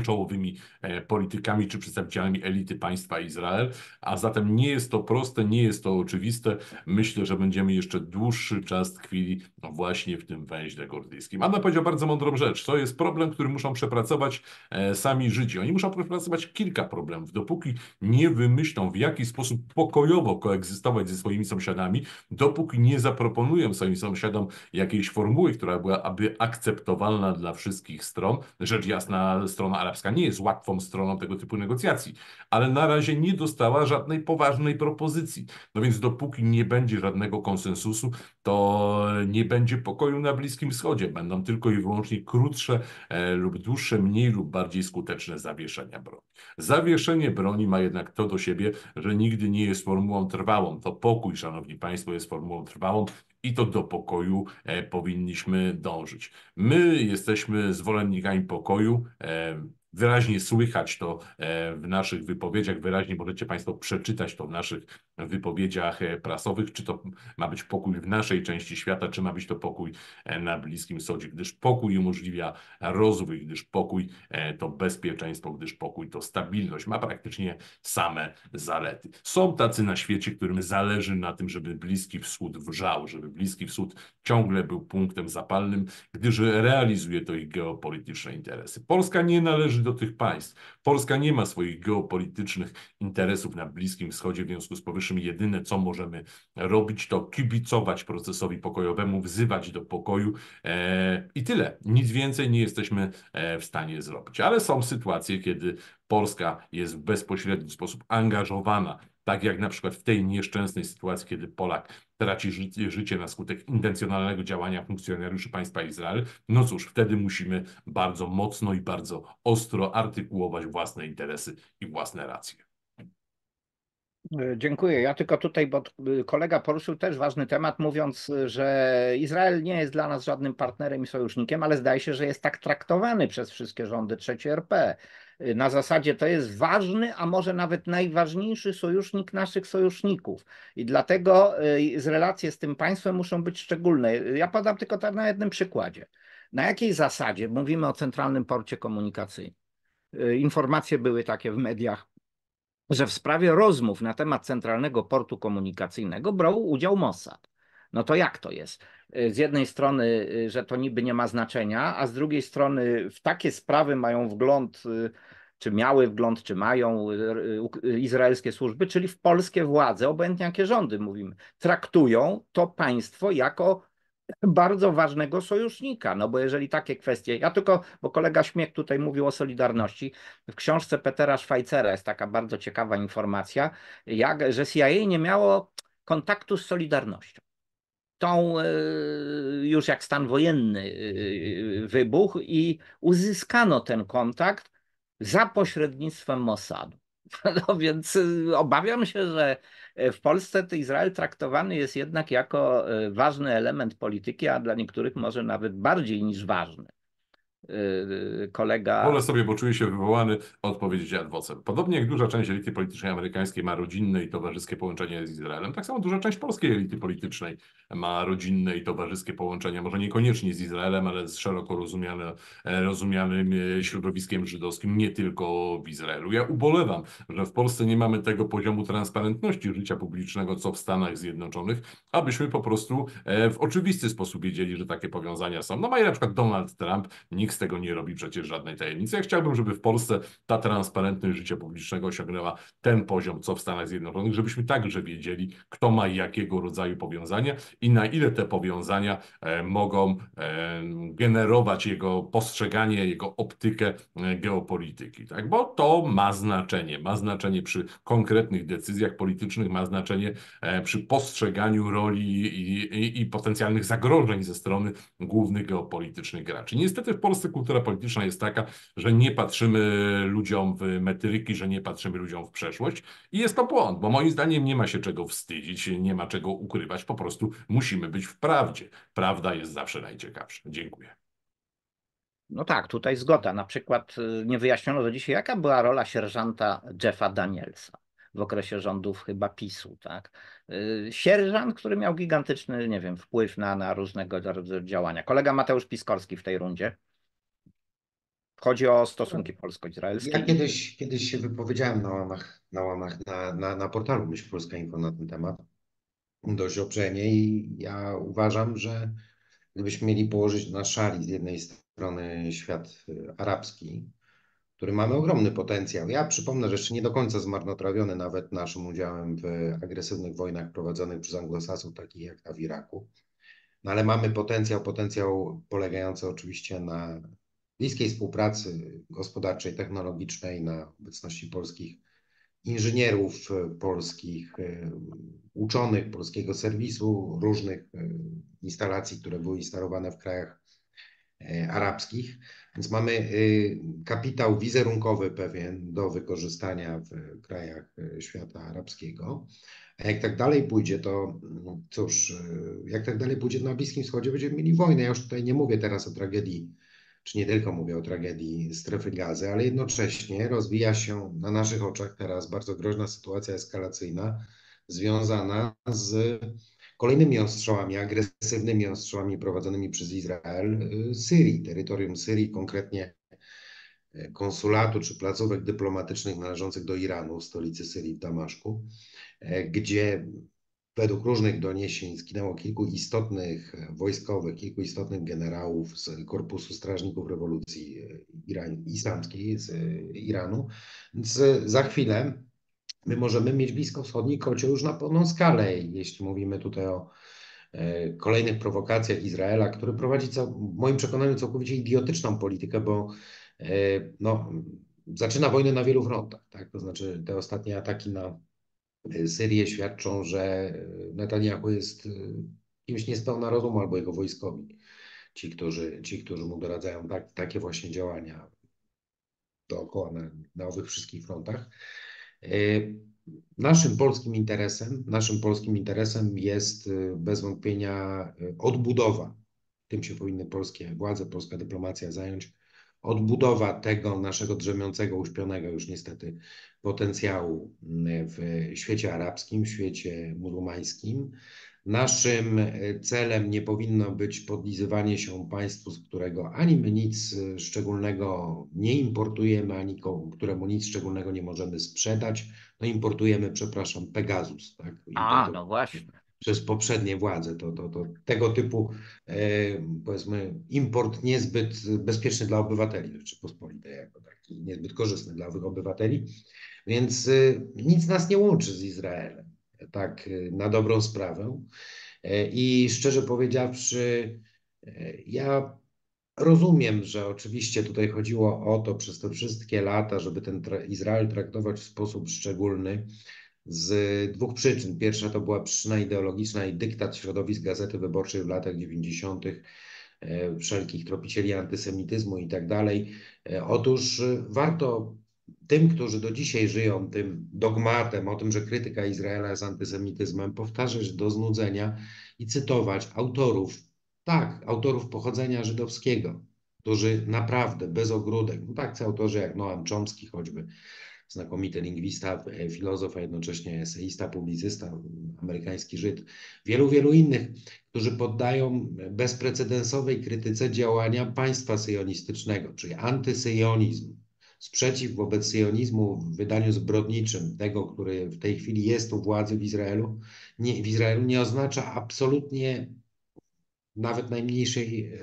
czołowymi e, politykami czy przedstawicielami elity państwa Izrael, a zatem nie jest to proste, nie jest to oczywiste. Myślę, że będziemy jeszcze dłuższy czas tkwili no właśnie w tym węźle gordyjskim. Anna powiedział bardzo mądrą rzecz. To jest problem, który muszą przepracować e, sami Żydzi. Oni muszą przepracować kilka problemów. Dopóki nie wymyślą, w jaki sposób pokojowo koegzystować ze swoimi sąsiadami, dopóki nie zaproponują swoim sąsiadom jakiejś formuły, która byłaby akceptowalna dla wszystkich stron, rzecz jasna strona arabska nie jest łatwą stroną tego typu negocjacji, ale na razie nie dostała żadnej poważnej propozycji. No więc dopóki nie będzie żadnego konsensusu, to nie będzie pokoju na Bliskim Wschodzie. Będą tylko i wyłącznie krótsze e, lub dłuższe, mniej lub bardziej skuteczne zawieszenia broni. Zawieszenie broni ma jednak to do siebie, że nigdy nie jest formułą trwałą. To pokój, szanowni państwo, jest formułą trwałą i to do pokoju e, powinniśmy dążyć. My jesteśmy zwolennikami pokoju. E, wyraźnie słychać to e, w naszych wypowiedziach, wyraźnie możecie Państwo przeczytać to w naszych wypowiedziach e, prasowych, czy to ma być pokój w naszej części świata, czy ma być to pokój e, na Bliskim Wschodzie, gdyż pokój umożliwia rozwój, gdyż pokój to bezpieczeństwo, gdyż pokój to stabilność, ma praktycznie same zalety. Są tacy na świecie, którym zależy na tym, żeby Bliski Wschód wrzał, żeby Bliski Wschód ciągle był punktem zapalnym, gdyż realizuje to ich geopolityczne interesy. Polska nie należy do tych państw. Polska nie ma swoich geopolitycznych interesów na Bliskim Wschodzie, w związku z powyższym jedyne, co możemy robić, to kibicować procesowi pokojowemu, wzywać do pokoju e, i tyle. Nic więcej nie jesteśmy e, w stanie zrobić. Ale są sytuacje, kiedy Polska jest w bezpośredni sposób angażowana tak jak na przykład w tej nieszczęsnej sytuacji, kiedy Polak traci ży życie na skutek intencjonalnego działania funkcjonariuszy państwa Izrael, no cóż, wtedy musimy bardzo mocno i bardzo ostro artykułować własne interesy i własne racje. Dziękuję. Ja tylko tutaj, bo kolega poruszył też ważny temat, mówiąc, że Izrael nie jest dla nas żadnym partnerem i sojusznikiem, ale zdaje się, że jest tak traktowany przez wszystkie rządy III RP. Y, na zasadzie to jest ważny, a może nawet najważniejszy sojusznik naszych sojuszników. I dlatego y, relacje z tym państwem muszą być szczególne. Ja podam tylko tak na jednym przykładzie. Na jakiej zasadzie mówimy o centralnym porcie komunikacyjnym? Y, informacje były takie w mediach, że w sprawie rozmów na temat centralnego portu komunikacyjnego brał udział Mossad no to jak to jest? Y, z jednej strony, y, że to niby nie ma znaczenia, a z drugiej strony w takie sprawy mają wgląd, y, czy miały wgląd, czy mają izraelskie służby, czyli w polskie władze, obojętnie jakie rządy mówimy, traktują to państwo jako bardzo ważnego sojusznika, no bo jeżeli takie kwestie, ja tylko, bo kolega Śmiech tutaj mówił o Solidarności, w książce Petera Szwajcera jest taka bardzo ciekawa informacja, jak, że CIA nie miało kontaktu z Solidarnością tą e, już jak stan wojenny e, wybuch i uzyskano ten kontakt za pośrednictwem Mossadu. No więc e, obawiam się, że w Polsce Izrael traktowany jest jednak jako ważny element polityki, a dla niektórych może nawet bardziej niż ważny. Y, y, kolega. Wolę sobie, bo czuję się wywołany odpowiedzieć ad vocem. Podobnie jak duża część elity politycznej amerykańskiej ma rodzinne i towarzyskie połączenie z Izraelem, tak samo duża część polskiej elity politycznej ma rodzinne i towarzyskie połączenia, może niekoniecznie z Izraelem, ale z szeroko e, rozumianym e, środowiskiem żydowskim, nie tylko w Izraelu. Ja ubolewam, że w Polsce nie mamy tego poziomu transparentności życia publicznego, co w Stanach Zjednoczonych, abyśmy po prostu e, w oczywisty sposób wiedzieli, że takie powiązania są. No ma i na przykład Donald Trump, nikt nikt z tego nie robi przecież żadnej tajemnicy. Ja chciałbym, żeby w Polsce ta transparentność życia publicznego osiągnęła ten poziom, co w Stanach Zjednoczonych, żebyśmy także wiedzieli, kto ma jakiego rodzaju powiązania i na ile te powiązania e, mogą e, generować jego postrzeganie, jego optykę e, geopolityki. Tak? Bo to ma znaczenie. Ma znaczenie przy konkretnych decyzjach politycznych, ma znaczenie przy postrzeganiu roli i, i, i potencjalnych zagrożeń ze strony głównych geopolitycznych graczy. Niestety w Polsce Polsce kultura polityczna jest taka, że nie patrzymy ludziom w metryki, że nie patrzymy ludziom w przeszłość i jest to błąd, bo moim zdaniem nie ma się czego wstydzić, nie ma czego ukrywać, po prostu musimy być w prawdzie. Prawda jest zawsze najciekawsza. Dziękuję. No tak, tutaj zgoda. Na przykład y, nie wyjaśniono do dzisiaj, jaka była rola sierżanta Jeffa Danielsa w okresie rządów chyba PiSu, tak? Y, sierżant, który miał gigantyczny, nie wiem, wpływ na, na różnego rodzaju działania. Kolega Mateusz Piskorski w tej rundzie Chodzi o stosunki polsko-izraelskie. Ja kiedyś, kiedyś się wypowiedziałem na łamach, na, łamach na, na, na portalu Myśl Polska Info na ten temat dość obszernie i ja uważam, że gdybyśmy mieli położyć na szali z jednej strony świat y, arabski, który mamy ogromny potencjał. Ja przypomnę, że jeszcze nie do końca zmarnotrawiony nawet naszym udziałem w agresywnych wojnach prowadzonych przez anglosasów, takich jak ta w Iraku. No ale mamy potencjał, potencjał polegający oczywiście na bliskiej współpracy gospodarczej, technologicznej, na obecności polskich inżynierów, polskich e, uczonych, polskiego serwisu, różnych e, instalacji, które były instalowane w krajach e, arabskich. Więc mamy kapitał wizerunkowy pewien do wykorzystania w krajach świata arabskiego. A jak tak dalej pójdzie, to no cóż, jak tak dalej pójdzie, na Bliskim Wschodzie będziemy mieli wojnę. Ja już tutaj nie mówię teraz o tragedii czy nie tylko mówię o tragedii strefy gazy, ale jednocześnie rozwija się na naszych oczach teraz bardzo groźna sytuacja eskalacyjna związana z kolejnymi ostrzałami, agresywnymi ostrzałami prowadzonymi przez Izrael y, Syrii, terytorium Syrii, konkretnie y, konsulatu czy placówek dyplomatycznych należących do Iranu, stolicy Syrii w Damaszku, y, gdzie Według różnych doniesień zginęło kilku istotnych e, wojskowych, kilku istotnych generałów z Korpusu Strażników Rewolucji e, Iran Islamskiej z e, Iranu. Więc za chwilę my możemy mieć blisko wschodni kocioł już na pełną skalę, jeśli mówimy tutaj o kolejnych prowokacjach Izraela, który prowadzi w moim przekonaniu całkowicie idiotyczną politykę, bo no, zaczyna wojnę na wielu frontach. Tak? To znaczy te ostatnie ataki na Syrię, świadczą, że e, Netanyahu jest e, kimś niespełna rozumu albo jego wojskowi. Ci, którzy, ci, którzy mu doradzają tak, takie właśnie działania dookoła na, na owych wszystkich frontach. E, naszym polskim interesem, naszym polskim interesem jest bez wątpienia odbudowa. Tym się powinny polskie władze, polska dyplomacja zająć odbudowa tego naszego drzemiącego, uśpionego już niestety potencjału mm, w świecie arabskim, w świecie muzułmańskim. Naszym e, celem nie powinno być podlizywanie się państwu, z którego ani my nic szczególnego nie importujemy, ani któremu nic szczególnego nie możemy sprzedać. No importujemy, przepraszam, Pegasus. Tak? A, no właśnie przez poprzednie władze. To, to, to tego typu, e, powiedzmy, import niezbyt bezpieczny dla obywateli Rzeczypospolitej, jako taki niezbyt korzystny dla obywateli. Więc e, nic nas nie łączy z Izraelem, tak e, na dobrą sprawę. E, I szczerze powiedziawszy, e, ja rozumiem, że oczywiście tutaj chodziło o to przez te wszystkie lata, żeby ten tra Izrael traktować w sposób szczególny z dwóch przyczyn. Pierwsza to była przyczyna ideologiczna i dyktat środowisk Gazety Wyborczej w latach 90 e, wszelkich tropicieli antysemityzmu i tak dalej. E, otóż e, warto tym, którzy do dzisiaj żyją tym dogmatem o tym, że krytyka Izraela jest antysemityzmem, powtarzać do znudzenia i cytować autorów, tak, autorów pochodzenia żydowskiego, którzy naprawdę bez ogródek, no tak, autorzy jak Noam Chomsky choćby, znakomity lingwista, e, filozof, a jednocześnie eseista, publicysta, amerykański Żyd, wielu, wielu innych, którzy poddają bezprecedensowej krytyce działania państwa syjonistycznego, czyli antysyjonizm, sprzeciw wobec syjonizmu w wydaniu zbrodniczym, tego, który w tej chwili jest u władzy w Izraelu, nie, w Izraelu nie oznacza absolutnie nawet najmniejszej e,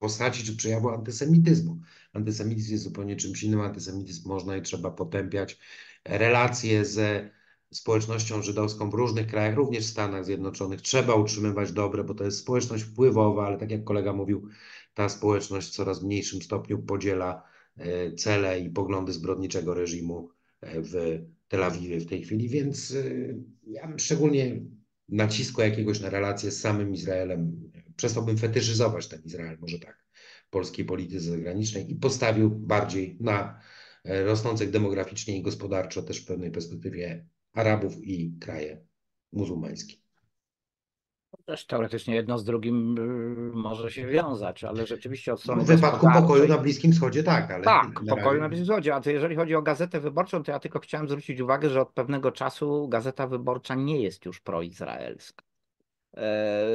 postaci czy przejawu antysemityzmu. Antysemityzm jest zupełnie czymś innym. Antysemityzm można i trzeba potępiać. Relacje ze społecznością żydowską w różnych krajach, również w Stanach Zjednoczonych, trzeba utrzymywać dobre, bo to jest społeczność wpływowa, ale tak jak kolega mówił, ta społeczność w coraz mniejszym stopniu podziela e, cele i poglądy zbrodniczego reżimu e, w Tel Awiwie w tej chwili, więc e, ja bym szczególnie nacisku jakiegoś na relacje z samym Izraelem, przestałbym fetyszyzować ten Izrael, może tak polskiej polityce zagranicznej i postawił bardziej na e, rosnących demograficznie i gospodarczo też w pewnej perspektywie Arabów i kraje muzułmańskie. Też teoretycznie jedno z drugim y, może się wiązać, ale rzeczywiście od strony. W wypadku pokoju na Bliskim Wschodzie tak, ale. Tak, generalnie... pokoju na Bliskim Wschodzie. A to jeżeli chodzi o gazetę wyborczą, to ja tylko chciałem zwrócić uwagę, że od pewnego czasu gazeta wyborcza nie jest już proizraelska. E,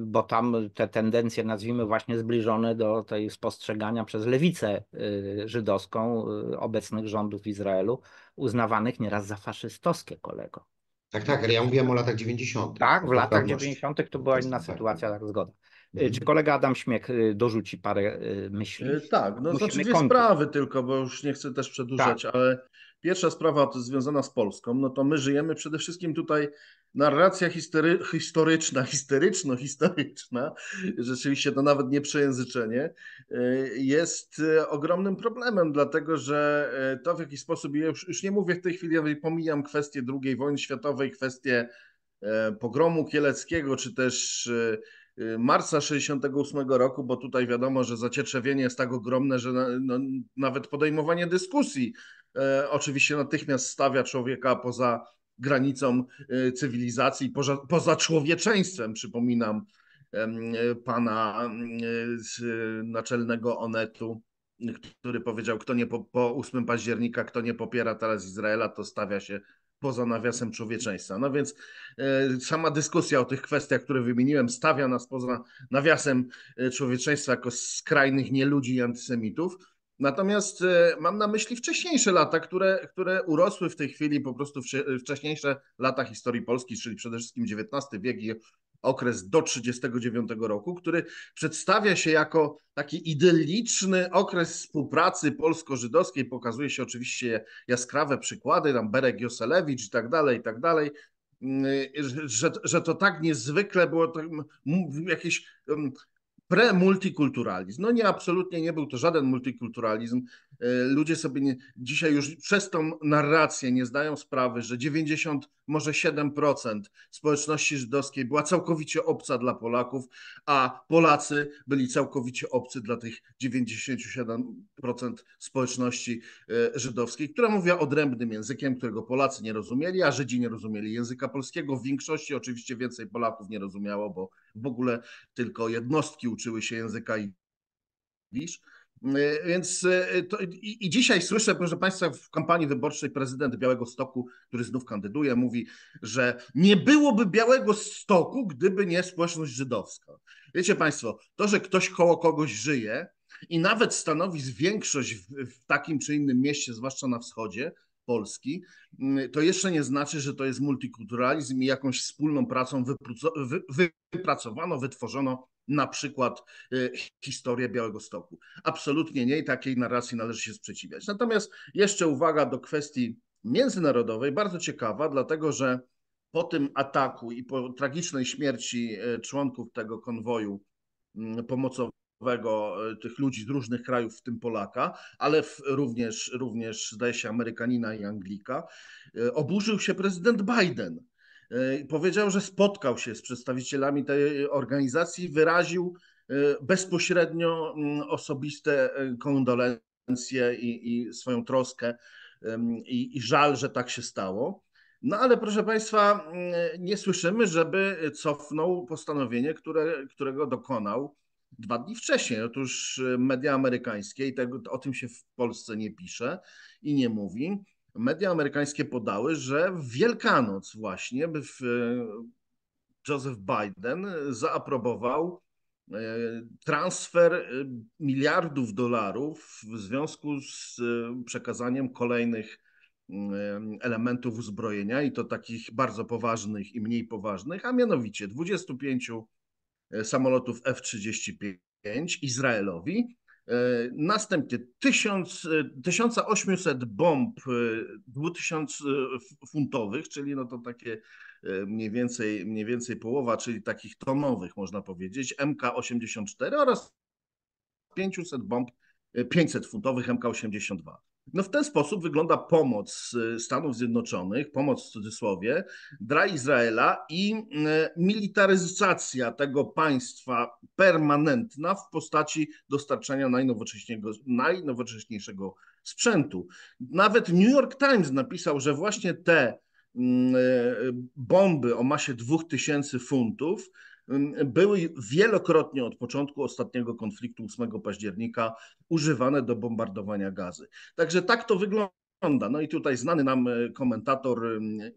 bo tam te tendencje, nazwijmy właśnie zbliżone do tej spostrzegania przez lewicę e, żydowską e, obecnych rządów w Izraelu, uznawanych nieraz za faszystowskie, kolego. Tak, tak, ale ja mówiłem o latach 90. Tak, w latach 90. to była inna tak, tak. sytuacja, tak, zgoda. Mhm. Czy kolega Adam Śmiech dorzuci parę myśli? Tak, no Musimy znaczy dwie sprawy tylko, bo już nie chcę też przedłużać, tak. ale Pierwsza sprawa to związana z Polską, no to my żyjemy przede wszystkim tutaj narracja historyczna, historyczno historyczna rzeczywiście to nawet nie przejęzyczenie, y, jest y, ogromnym problemem, dlatego że y, to w jakiś sposób, już, już nie mówię w tej chwili, pomijam kwestię II wojny światowej, kwestię e, pogromu kieleckiego, czy też marca 68 roku, bo tutaj wiadomo, że zacieczewienie jest tak ogromne, że no, nawet podejmowanie dyskusji E, oczywiście natychmiast stawia człowieka poza granicą e, cywilizacji, poza, poza człowieczeństwem, przypominam pana z naczelnego Onetu, który powiedział, kto nie po, po 8 października, kto nie popiera teraz Izraela, to stawia się poza nawiasem człowieczeństwa. No więc e, sama dyskusja o tych kwestiach, które wymieniłem, stawia nas poza nawiasem człowieczeństwa jako skrajnych nieludzi i antysemitów. Natomiast e, mam na myśli wcześniejsze lata, które, które urosły w tej chwili, po prostu wcześniejsze lata historii Polski, czyli przede wszystkim XIX wiek i okres do 1939 roku, który przedstawia się jako taki idylliczny okres współpracy polsko-żydowskiej. Pokazuje się oczywiście jaskrawe przykłady, tam Berek Joselewicz i tak dalej, i tak dalej. Mm, że, że to tak niezwykle było jakieś pre-multikulturalizm. No nie, absolutnie nie był to żaden multikulturalizm. E, ludzie sobie nie, dzisiaj już przez tą narrację nie zdają sprawy, że 90, może 7% społeczności żydowskiej była całkowicie obca dla Polaków, a Polacy byli całkowicie obcy dla tych 97% społeczności e, żydowskiej, która mówiła odrębnym językiem, którego Polacy nie rozumieli, a Żydzi nie rozumieli języka polskiego. W większości oczywiście więcej Polaków nie rozumiało, bo w ogóle tylko jednostki uczyły się języka jidysz. E, więc e, to, i, i, dzisiaj słyszę, proszę Państwa, w kampanii wyborczej prezydent Białego Stoku, który znów kandyduje, mówi, że nie byłoby Białego Stoku, gdyby nie społeczność żydowska. Wiecie Państwo, to, że ktoś koło kogoś żyje i nawet stanowi większość w, w takim czy innym mieście, zwłaszcza na wschodzie, Polski, mm, to jeszcze nie znaczy, że to jest multikulturalizm i jakąś wspólną pracą wypracowano, wytworzono na przykład e, historię Białego Stoku. Absolutnie nie i takiej narracji należy się sprzeciwiać. Natomiast jeszcze uwaga do kwestii międzynarodowej, bardzo ciekawa, dlatego że po tym ataku i po tragicznej śmierci e, członków tego konwoju mm, pomocowego, E, tych ludzi z różnych krajów, w tym Polaka, ale w, również, również zdaje się Amerykanina i Anglika, e, oburzył się prezydent Biden. E, powiedział, że spotkał się z przedstawicielami tej organizacji, wyraził bezpośrednio mm, osobiste kondolencje i, i swoją troskę i, i żal, że tak się stało. No ale proszę Państwa, mm, nie słyszymy, żeby cofnął postanowienie, które, którego dokonał dwa dni wcześniej. Otóż y, media amerykańskie, i tego, o tym się w Polsce nie pisze i nie mówi, media amerykańskie podały, że w Wielkanoc właśnie w, y, Joseph Biden zaaprobował y, transfer miliardów dolarów w związku z przekazaniem kolejnych elementów uzbrojenia i to takich bardzo poważnych i mniej poważnych, a mianowicie 25 samolotów F-35 Izraelowi. E, następnie 1000, 1800 e, bomb 2000-funtowych, e, czyli no to takie mniej więcej, mniej więcej połowa, czyli takich tonowych można powiedzieć, MK-84 oraz 500 bomb 500-funtowych MK-82. No w ten sposób wygląda pomoc y, Stanów Zjednoczonych, pomoc w cudzysłowie, dla Izraela i y, militaryzacja tego państwa permanentna w postaci dostarczania najnowocześniejszego, najnowocześniejszego sprzętu. Nawet New York Times napisał, że właśnie te mm, y, bomby o masie 2000 funtów były wielokrotnie od początku ostatniego konfliktu 8 października używane do bombardowania gazy. Także tak to wygląda. No i tutaj znany nam e, komentator,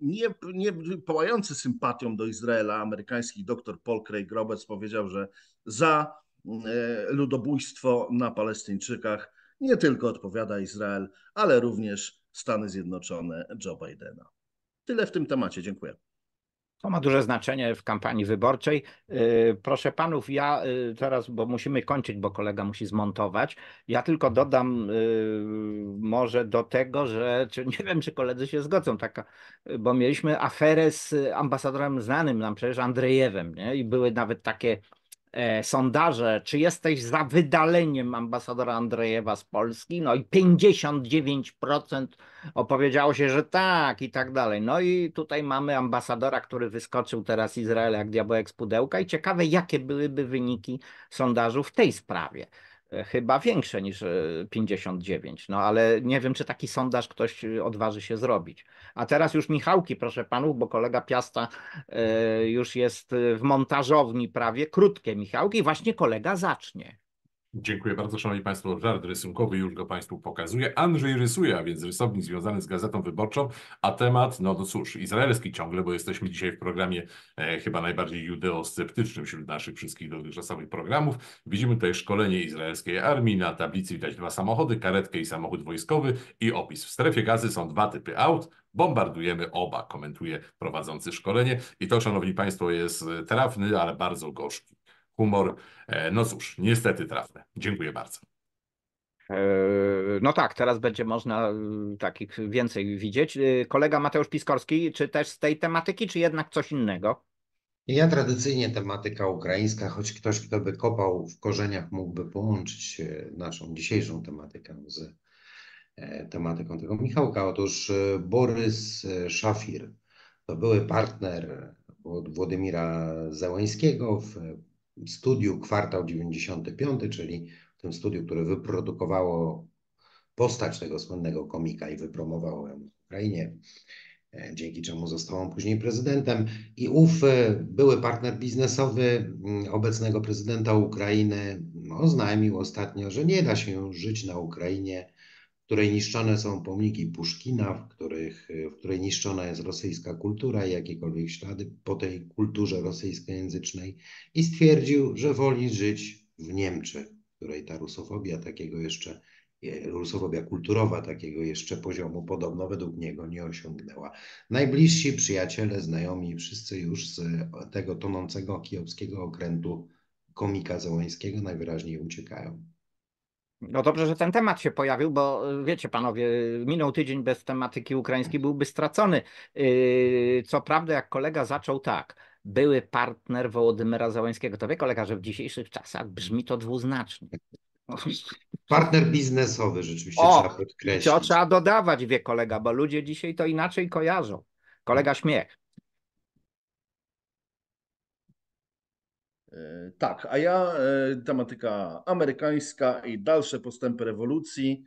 nie, nie pałający sympatią do Izraela, amerykański dr Paul Craig Roberts powiedział, że za e, ludobójstwo na Palestyńczykach nie tylko odpowiada Izrael, ale również Stany Zjednoczone Joe Bidena. Tyle w tym temacie. Dziękuję. To ma duże znaczenie w kampanii wyborczej. Y, proszę panów, ja y, teraz, bo musimy kończyć, bo kolega musi zmontować. Ja tylko dodam y, może do tego, że czy nie wiem, czy koledzy się zgodzą, taka, bo mieliśmy aferę z ambasadorem znanym nam przecież Andrejewem, nie? i były nawet takie E, sondaże, czy jesteś za wydaleniem ambasadora Andrzejewa z Polski? No i 59% opowiedziało się, że tak i tak dalej. No i tutaj mamy ambasadora, który wyskoczył teraz Izrael jak diabełek z pudełka i ciekawe, jakie byłyby wyniki sondażu w tej sprawie chyba większe niż 59. E, no ale nie wiem, czy taki sondaż ktoś e, odważy się zrobić. A teraz już Michałki, proszę panów, bo kolega Piasta e, już jest w montażowni prawie. Krótkie Michałki, właśnie kolega zacznie. Dziękuję bardzo, Szanowni Państwo. Żart rysunkowy już go Państwu pokazuje. Andrzej rysuje, a więc rysownik związany z Gazetą Wyborczą, a temat, no to cóż, izraelski ciągle, bo jesteśmy dzisiaj w programie e, chyba najbardziej judeosceptycznym wśród naszych wszystkich dotychczasowych programów. Widzimy tutaj szkolenie izraelskiej armii, na tablicy widać dwa samochody, karetkę i samochód wojskowy i opis. W strefie gazy są dwa typy aut, bombardujemy oba, komentuje prowadzący szkolenie. I to, Szanowni Państwo, jest trafny, ale bardzo gorzki humor. E, no cóż, niestety trafne. Dziękuję bardzo. E, no tak, teraz będzie można e, takich więcej widzieć. Kolega Mateusz Piskorski, czy też z tej tematyki, czy jednak coś innego? Ja tradycyjnie tematyka ukraińska, choć ktoś, kto by kopał w korzeniach, mógłby połączyć naszą dzisiejszą tematykę z tematyką tego Michałka. Otóż Borys Szafir to były partner Włodymira Zełańskiego w studiu kwartał 95, czyli w tym studiu, które wyprodukowało postać tego słynnego komika i wypromowało ją w Ukrainie, e, dzięki czemu został on później prezydentem. I ów e, były partner biznesowy mm, obecnego prezydenta Ukrainy no, oznajmił ostatnio, że nie da się już żyć na Ukrainie której niszczone są pomniki Puszkina, w, których, w której niszczona jest rosyjska kultura i jakiekolwiek ślady po tej kulturze rosyjskojęzycznej i stwierdził, że woli żyć w Niemczech, w której ta rusofobia takiego jeszcze e, rusofobia kulturowa takiego jeszcze poziomu podobno według niego nie osiągnęła. Najbliżsi przyjaciele, znajomi, wszyscy już z tego tonącego kijowskiego okrętu komika Załońskiego najwyraźniej uciekają. No dobrze, że ten temat się pojawił, bo y, wiecie panowie, y, minął tydzień bez tematyki ukraińskiej, byłby stracony. Y, co prawda, jak kolega zaczął tak, były partner Wołodymyra Załańskiego, to wie kolega, że w dzisiejszych czasach brzmi to dwuznacznie. Partner biznesowy rzeczywiście o, trzeba podkreślić. To trzeba dodawać, wie kolega, bo ludzie dzisiaj to inaczej kojarzą. Kolega tak. śmiech. E, tak, a ja e, tematyka amerykańska i dalsze postępy rewolucji.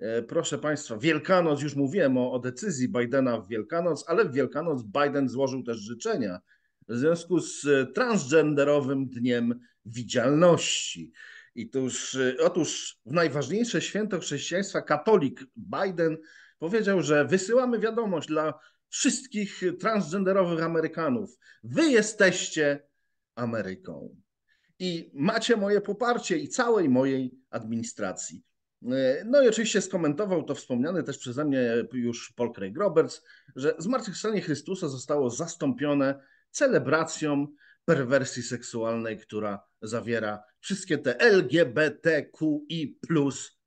E, proszę Państwa, Wielkanoc, już mówiłem o, o, decyzji Bidena w Wielkanoc, ale w Wielkanoc Biden złożył też życzenia w związku z transgenderowym dniem widzialności. I tuż, otóż w najważniejsze święto chrześcijaństwa katolik Biden powiedział, że wysyłamy wiadomość dla wszystkich transgenderowych Amerykanów. Wy jesteście Ameryką. I macie moje poparcie i całej mojej administracji. E, no i oczywiście skomentował to wspomniany też przeze mnie już Paul Craig Roberts, że zmartwychwstanie Chrystusa zostało zastąpione celebracją perwersji seksualnej, która zawiera wszystkie te LGBTQI plus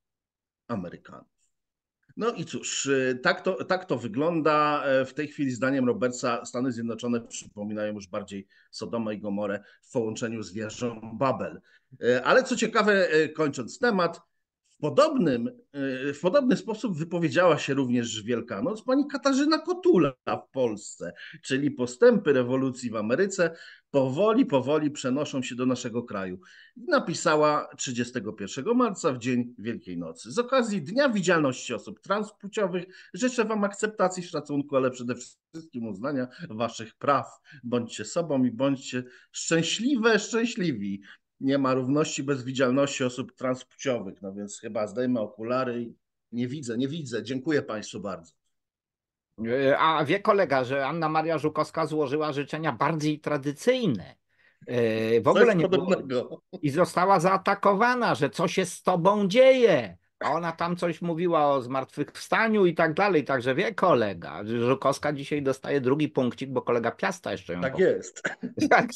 Amerykanów. No i cóż, y, tak to, tak to wygląda. E, w tej chwili, zdaniem Roberta Stany Zjednoczone przypominają już bardziej Sodoma i Gomorę w połączeniu z wieżą Babel. E, ale co ciekawe, e, kończąc temat, podobnym, y, w podobny sposób wypowiedziała się również Wielkanoc pani Katarzyna Kotula w Polsce, czyli postępy rewolucji w Ameryce powoli, powoli przenoszą się do naszego kraju. Napisała 31 marca w Dzień Wielkiej Nocy. Z okazji Dnia Widzialności Osób Transpłciowych życzę Wam akceptacji, szacunku, ale przede wszystkim uznania Waszych praw. Bądźcie sobą i bądźcie szczęśliwe, szczęśliwi nie ma równości bez widzialności osób transpłciowych. No więc chyba zdejmę okulary i nie widzę, nie widzę. Dziękuję Państwu bardzo. E, a wie kolega, że Anna Maria Żukowska złożyła życzenia bardziej tradycyjne. E, w ogóle nie było... I została zaatakowana, że co się z tobą dzieje? A ona tam coś mówiła o zmartwychwstaniu i tak dalej, także wie kolega. Żukowska dzisiaj dostaje drugi punkcik, bo kolega Piasta jeszcze ją... Tak powiem. jest. Tak,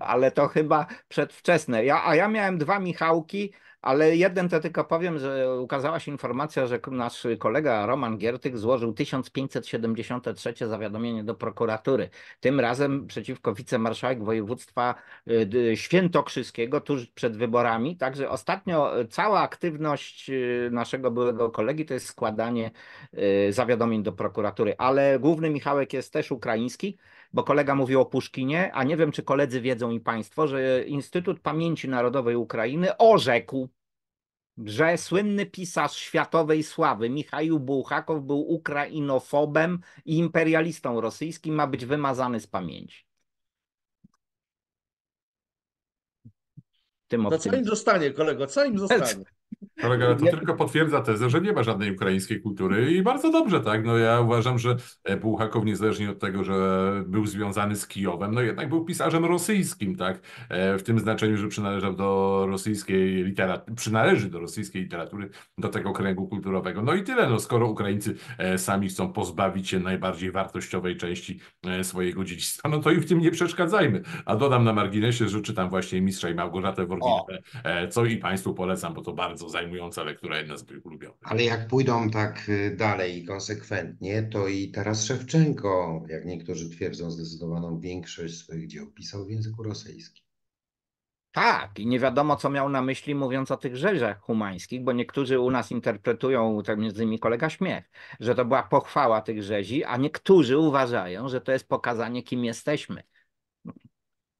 Ale to chyba przedwczesne. Ja, a ja miałem dwa Michałki, ale jeden to tylko powiem, że ukazała się informacja, że nasz kolega Roman Giertyk złożył 1573 zawiadomienie do prokuratury. Tym razem przeciwko wicemarszałek województwa y, świętokrzyskiego tuż przed wyborami. Także ostatnio cała aktywność y, naszego byłego kolegi to jest składanie y, zawiadomień do prokuratury. Ale główny Michałek jest też ukraiński bo kolega mówił o Puszkinie, a nie wiem, czy koledzy wiedzą i państwo, że Instytut Pamięci Narodowej Ukrainy orzekł, że słynny pisarz światowej sławy Michał Bułhakow był ukrainofobem i imperialistą rosyjskim, ma być wymazany z pamięci. Tym no, co im zostanie, kolego? Co im zostanie? Kolega, ale to ja... tylko potwierdza tezę, że nie ma żadnej ukraińskiej kultury i bardzo dobrze, tak? No ja uważam, że Puchakow e, niezależnie od tego, że był związany z Kijowem, no jednak był pisarzem rosyjskim, tak? E, w tym znaczeniu, że przynależał do rosyjskiej literatury, przynależy do rosyjskiej literatury, do tego kręgu kulturowego. No i tyle, no skoro Ukraińcy e, sami chcą pozbawić się najbardziej wartościowej części swojego dziedzictwa, no to i w tym nie przeszkadzajmy. A dodam na marginesie, że czytam właśnie Mistrza i Małgorzatę Worginę, co i Państwu polecam, bo to bardzo bardzo zajmująca lektura, jedna z moich ulubionych. Ale jak pójdą tak y, dalej i konsekwentnie, to i Taras Szewczenko, jak niektórzy twierdzą, zdecydowaną większość swoich dzieł pisał w języku rosyjskim. Tak, i nie wiadomo, co miał na myśli mówiąc o tych rzeźach humańskich, bo niektórzy u nas interpretują, tak między innymi kolega Śmiech, że to była pochwała tych rzezi, a niektórzy uważają, że to jest pokazanie, kim jesteśmy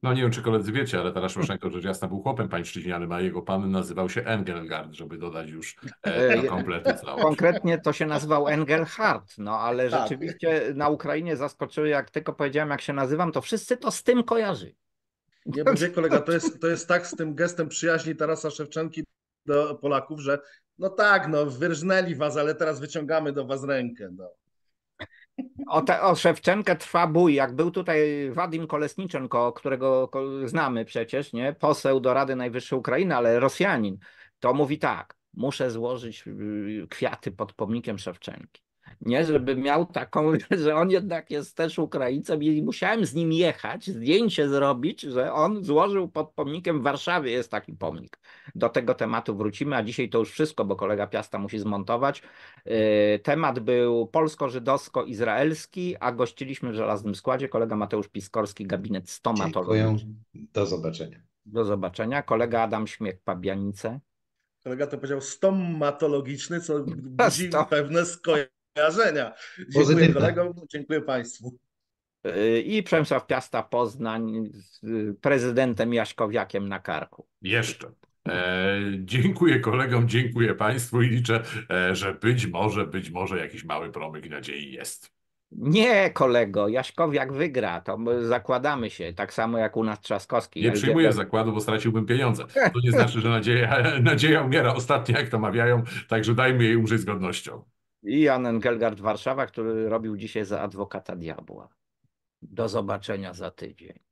no nie wiem, czy koledzy wiecie, ale Tarasz Szewczenko rzecz jasna był chłopem pańszczyźnianym, a jego pan nazywał się Engelgard, żeby dodać już e, e, e kompletny całość. Konkretnie to się nazywał Engelhard, no ale tak. rzeczywiście na Ukrainie zaskoczyły, jak tylko powiedziałem, jak się nazywam, to wszyscy to z tym kojarzy. Nie będzie kolega, to jest, to jest tak z tym gestem przyjaźni Tarasa Szewczenki do Polaków, że no tak, no wyrżnęli was, ale teraz wyciągamy do was rękę. No. O, te, o Szewczenkę trwa bój. Jak był tutaj Wadim Kolesniczenko, którego znamy przecież, nie? poseł do Rady Najwyższej Ukrainy, ale Rosjanin, to mówi tak, muszę złożyć y, kwiaty pod pomnikiem Szewczenki. Nie, żeby miał taką, że on jednak jest też Ukraińcem i musiałem z nim jechać, zdjęcie zrobić, że on złożył pod pomnikiem w Warszawie jest taki pomnik. Do tego tematu wrócimy, a dzisiaj to już wszystko, bo kolega Piasta musi zmontować. Yy, temat był polsko-żydowsko-izraelski, a gościliśmy w żelaznym składzie kolega Mateusz Piskorski, gabinet stomatologii. Dziękuję. Do zobaczenia. Do zobaczenia. Kolega Adam Śmiech, Pabianice. Kolega to powiedział stomatologiczny, co budzi Sto... pewne skojarzenia. Dziękuję Pozytywne. kolegom, dziękuję Państwu yy, i Przemysław Piasta Poznań z prezydentem Jaśkowiakiem na karku. Jeszcze. E, dziękuję kolegom, dziękuję Państwu i liczę, e, że być może, być może jakiś mały promyk nadziei jest. Nie, kolego, Jaśkowiak wygra, to zakładamy się, tak samo jak u nas Trzaskowski. Nie przyjmuję zakładu, bo straciłbym pieniądze. To nie znaczy, że nadzieja, nadzieja umiera ostatnio, jak to mawiają, także dajmy jej umrzeć z godnością. I Jan Engelgard Warszawa, który robił dzisiaj za adwokata diabła. Do zobaczenia za tydzień.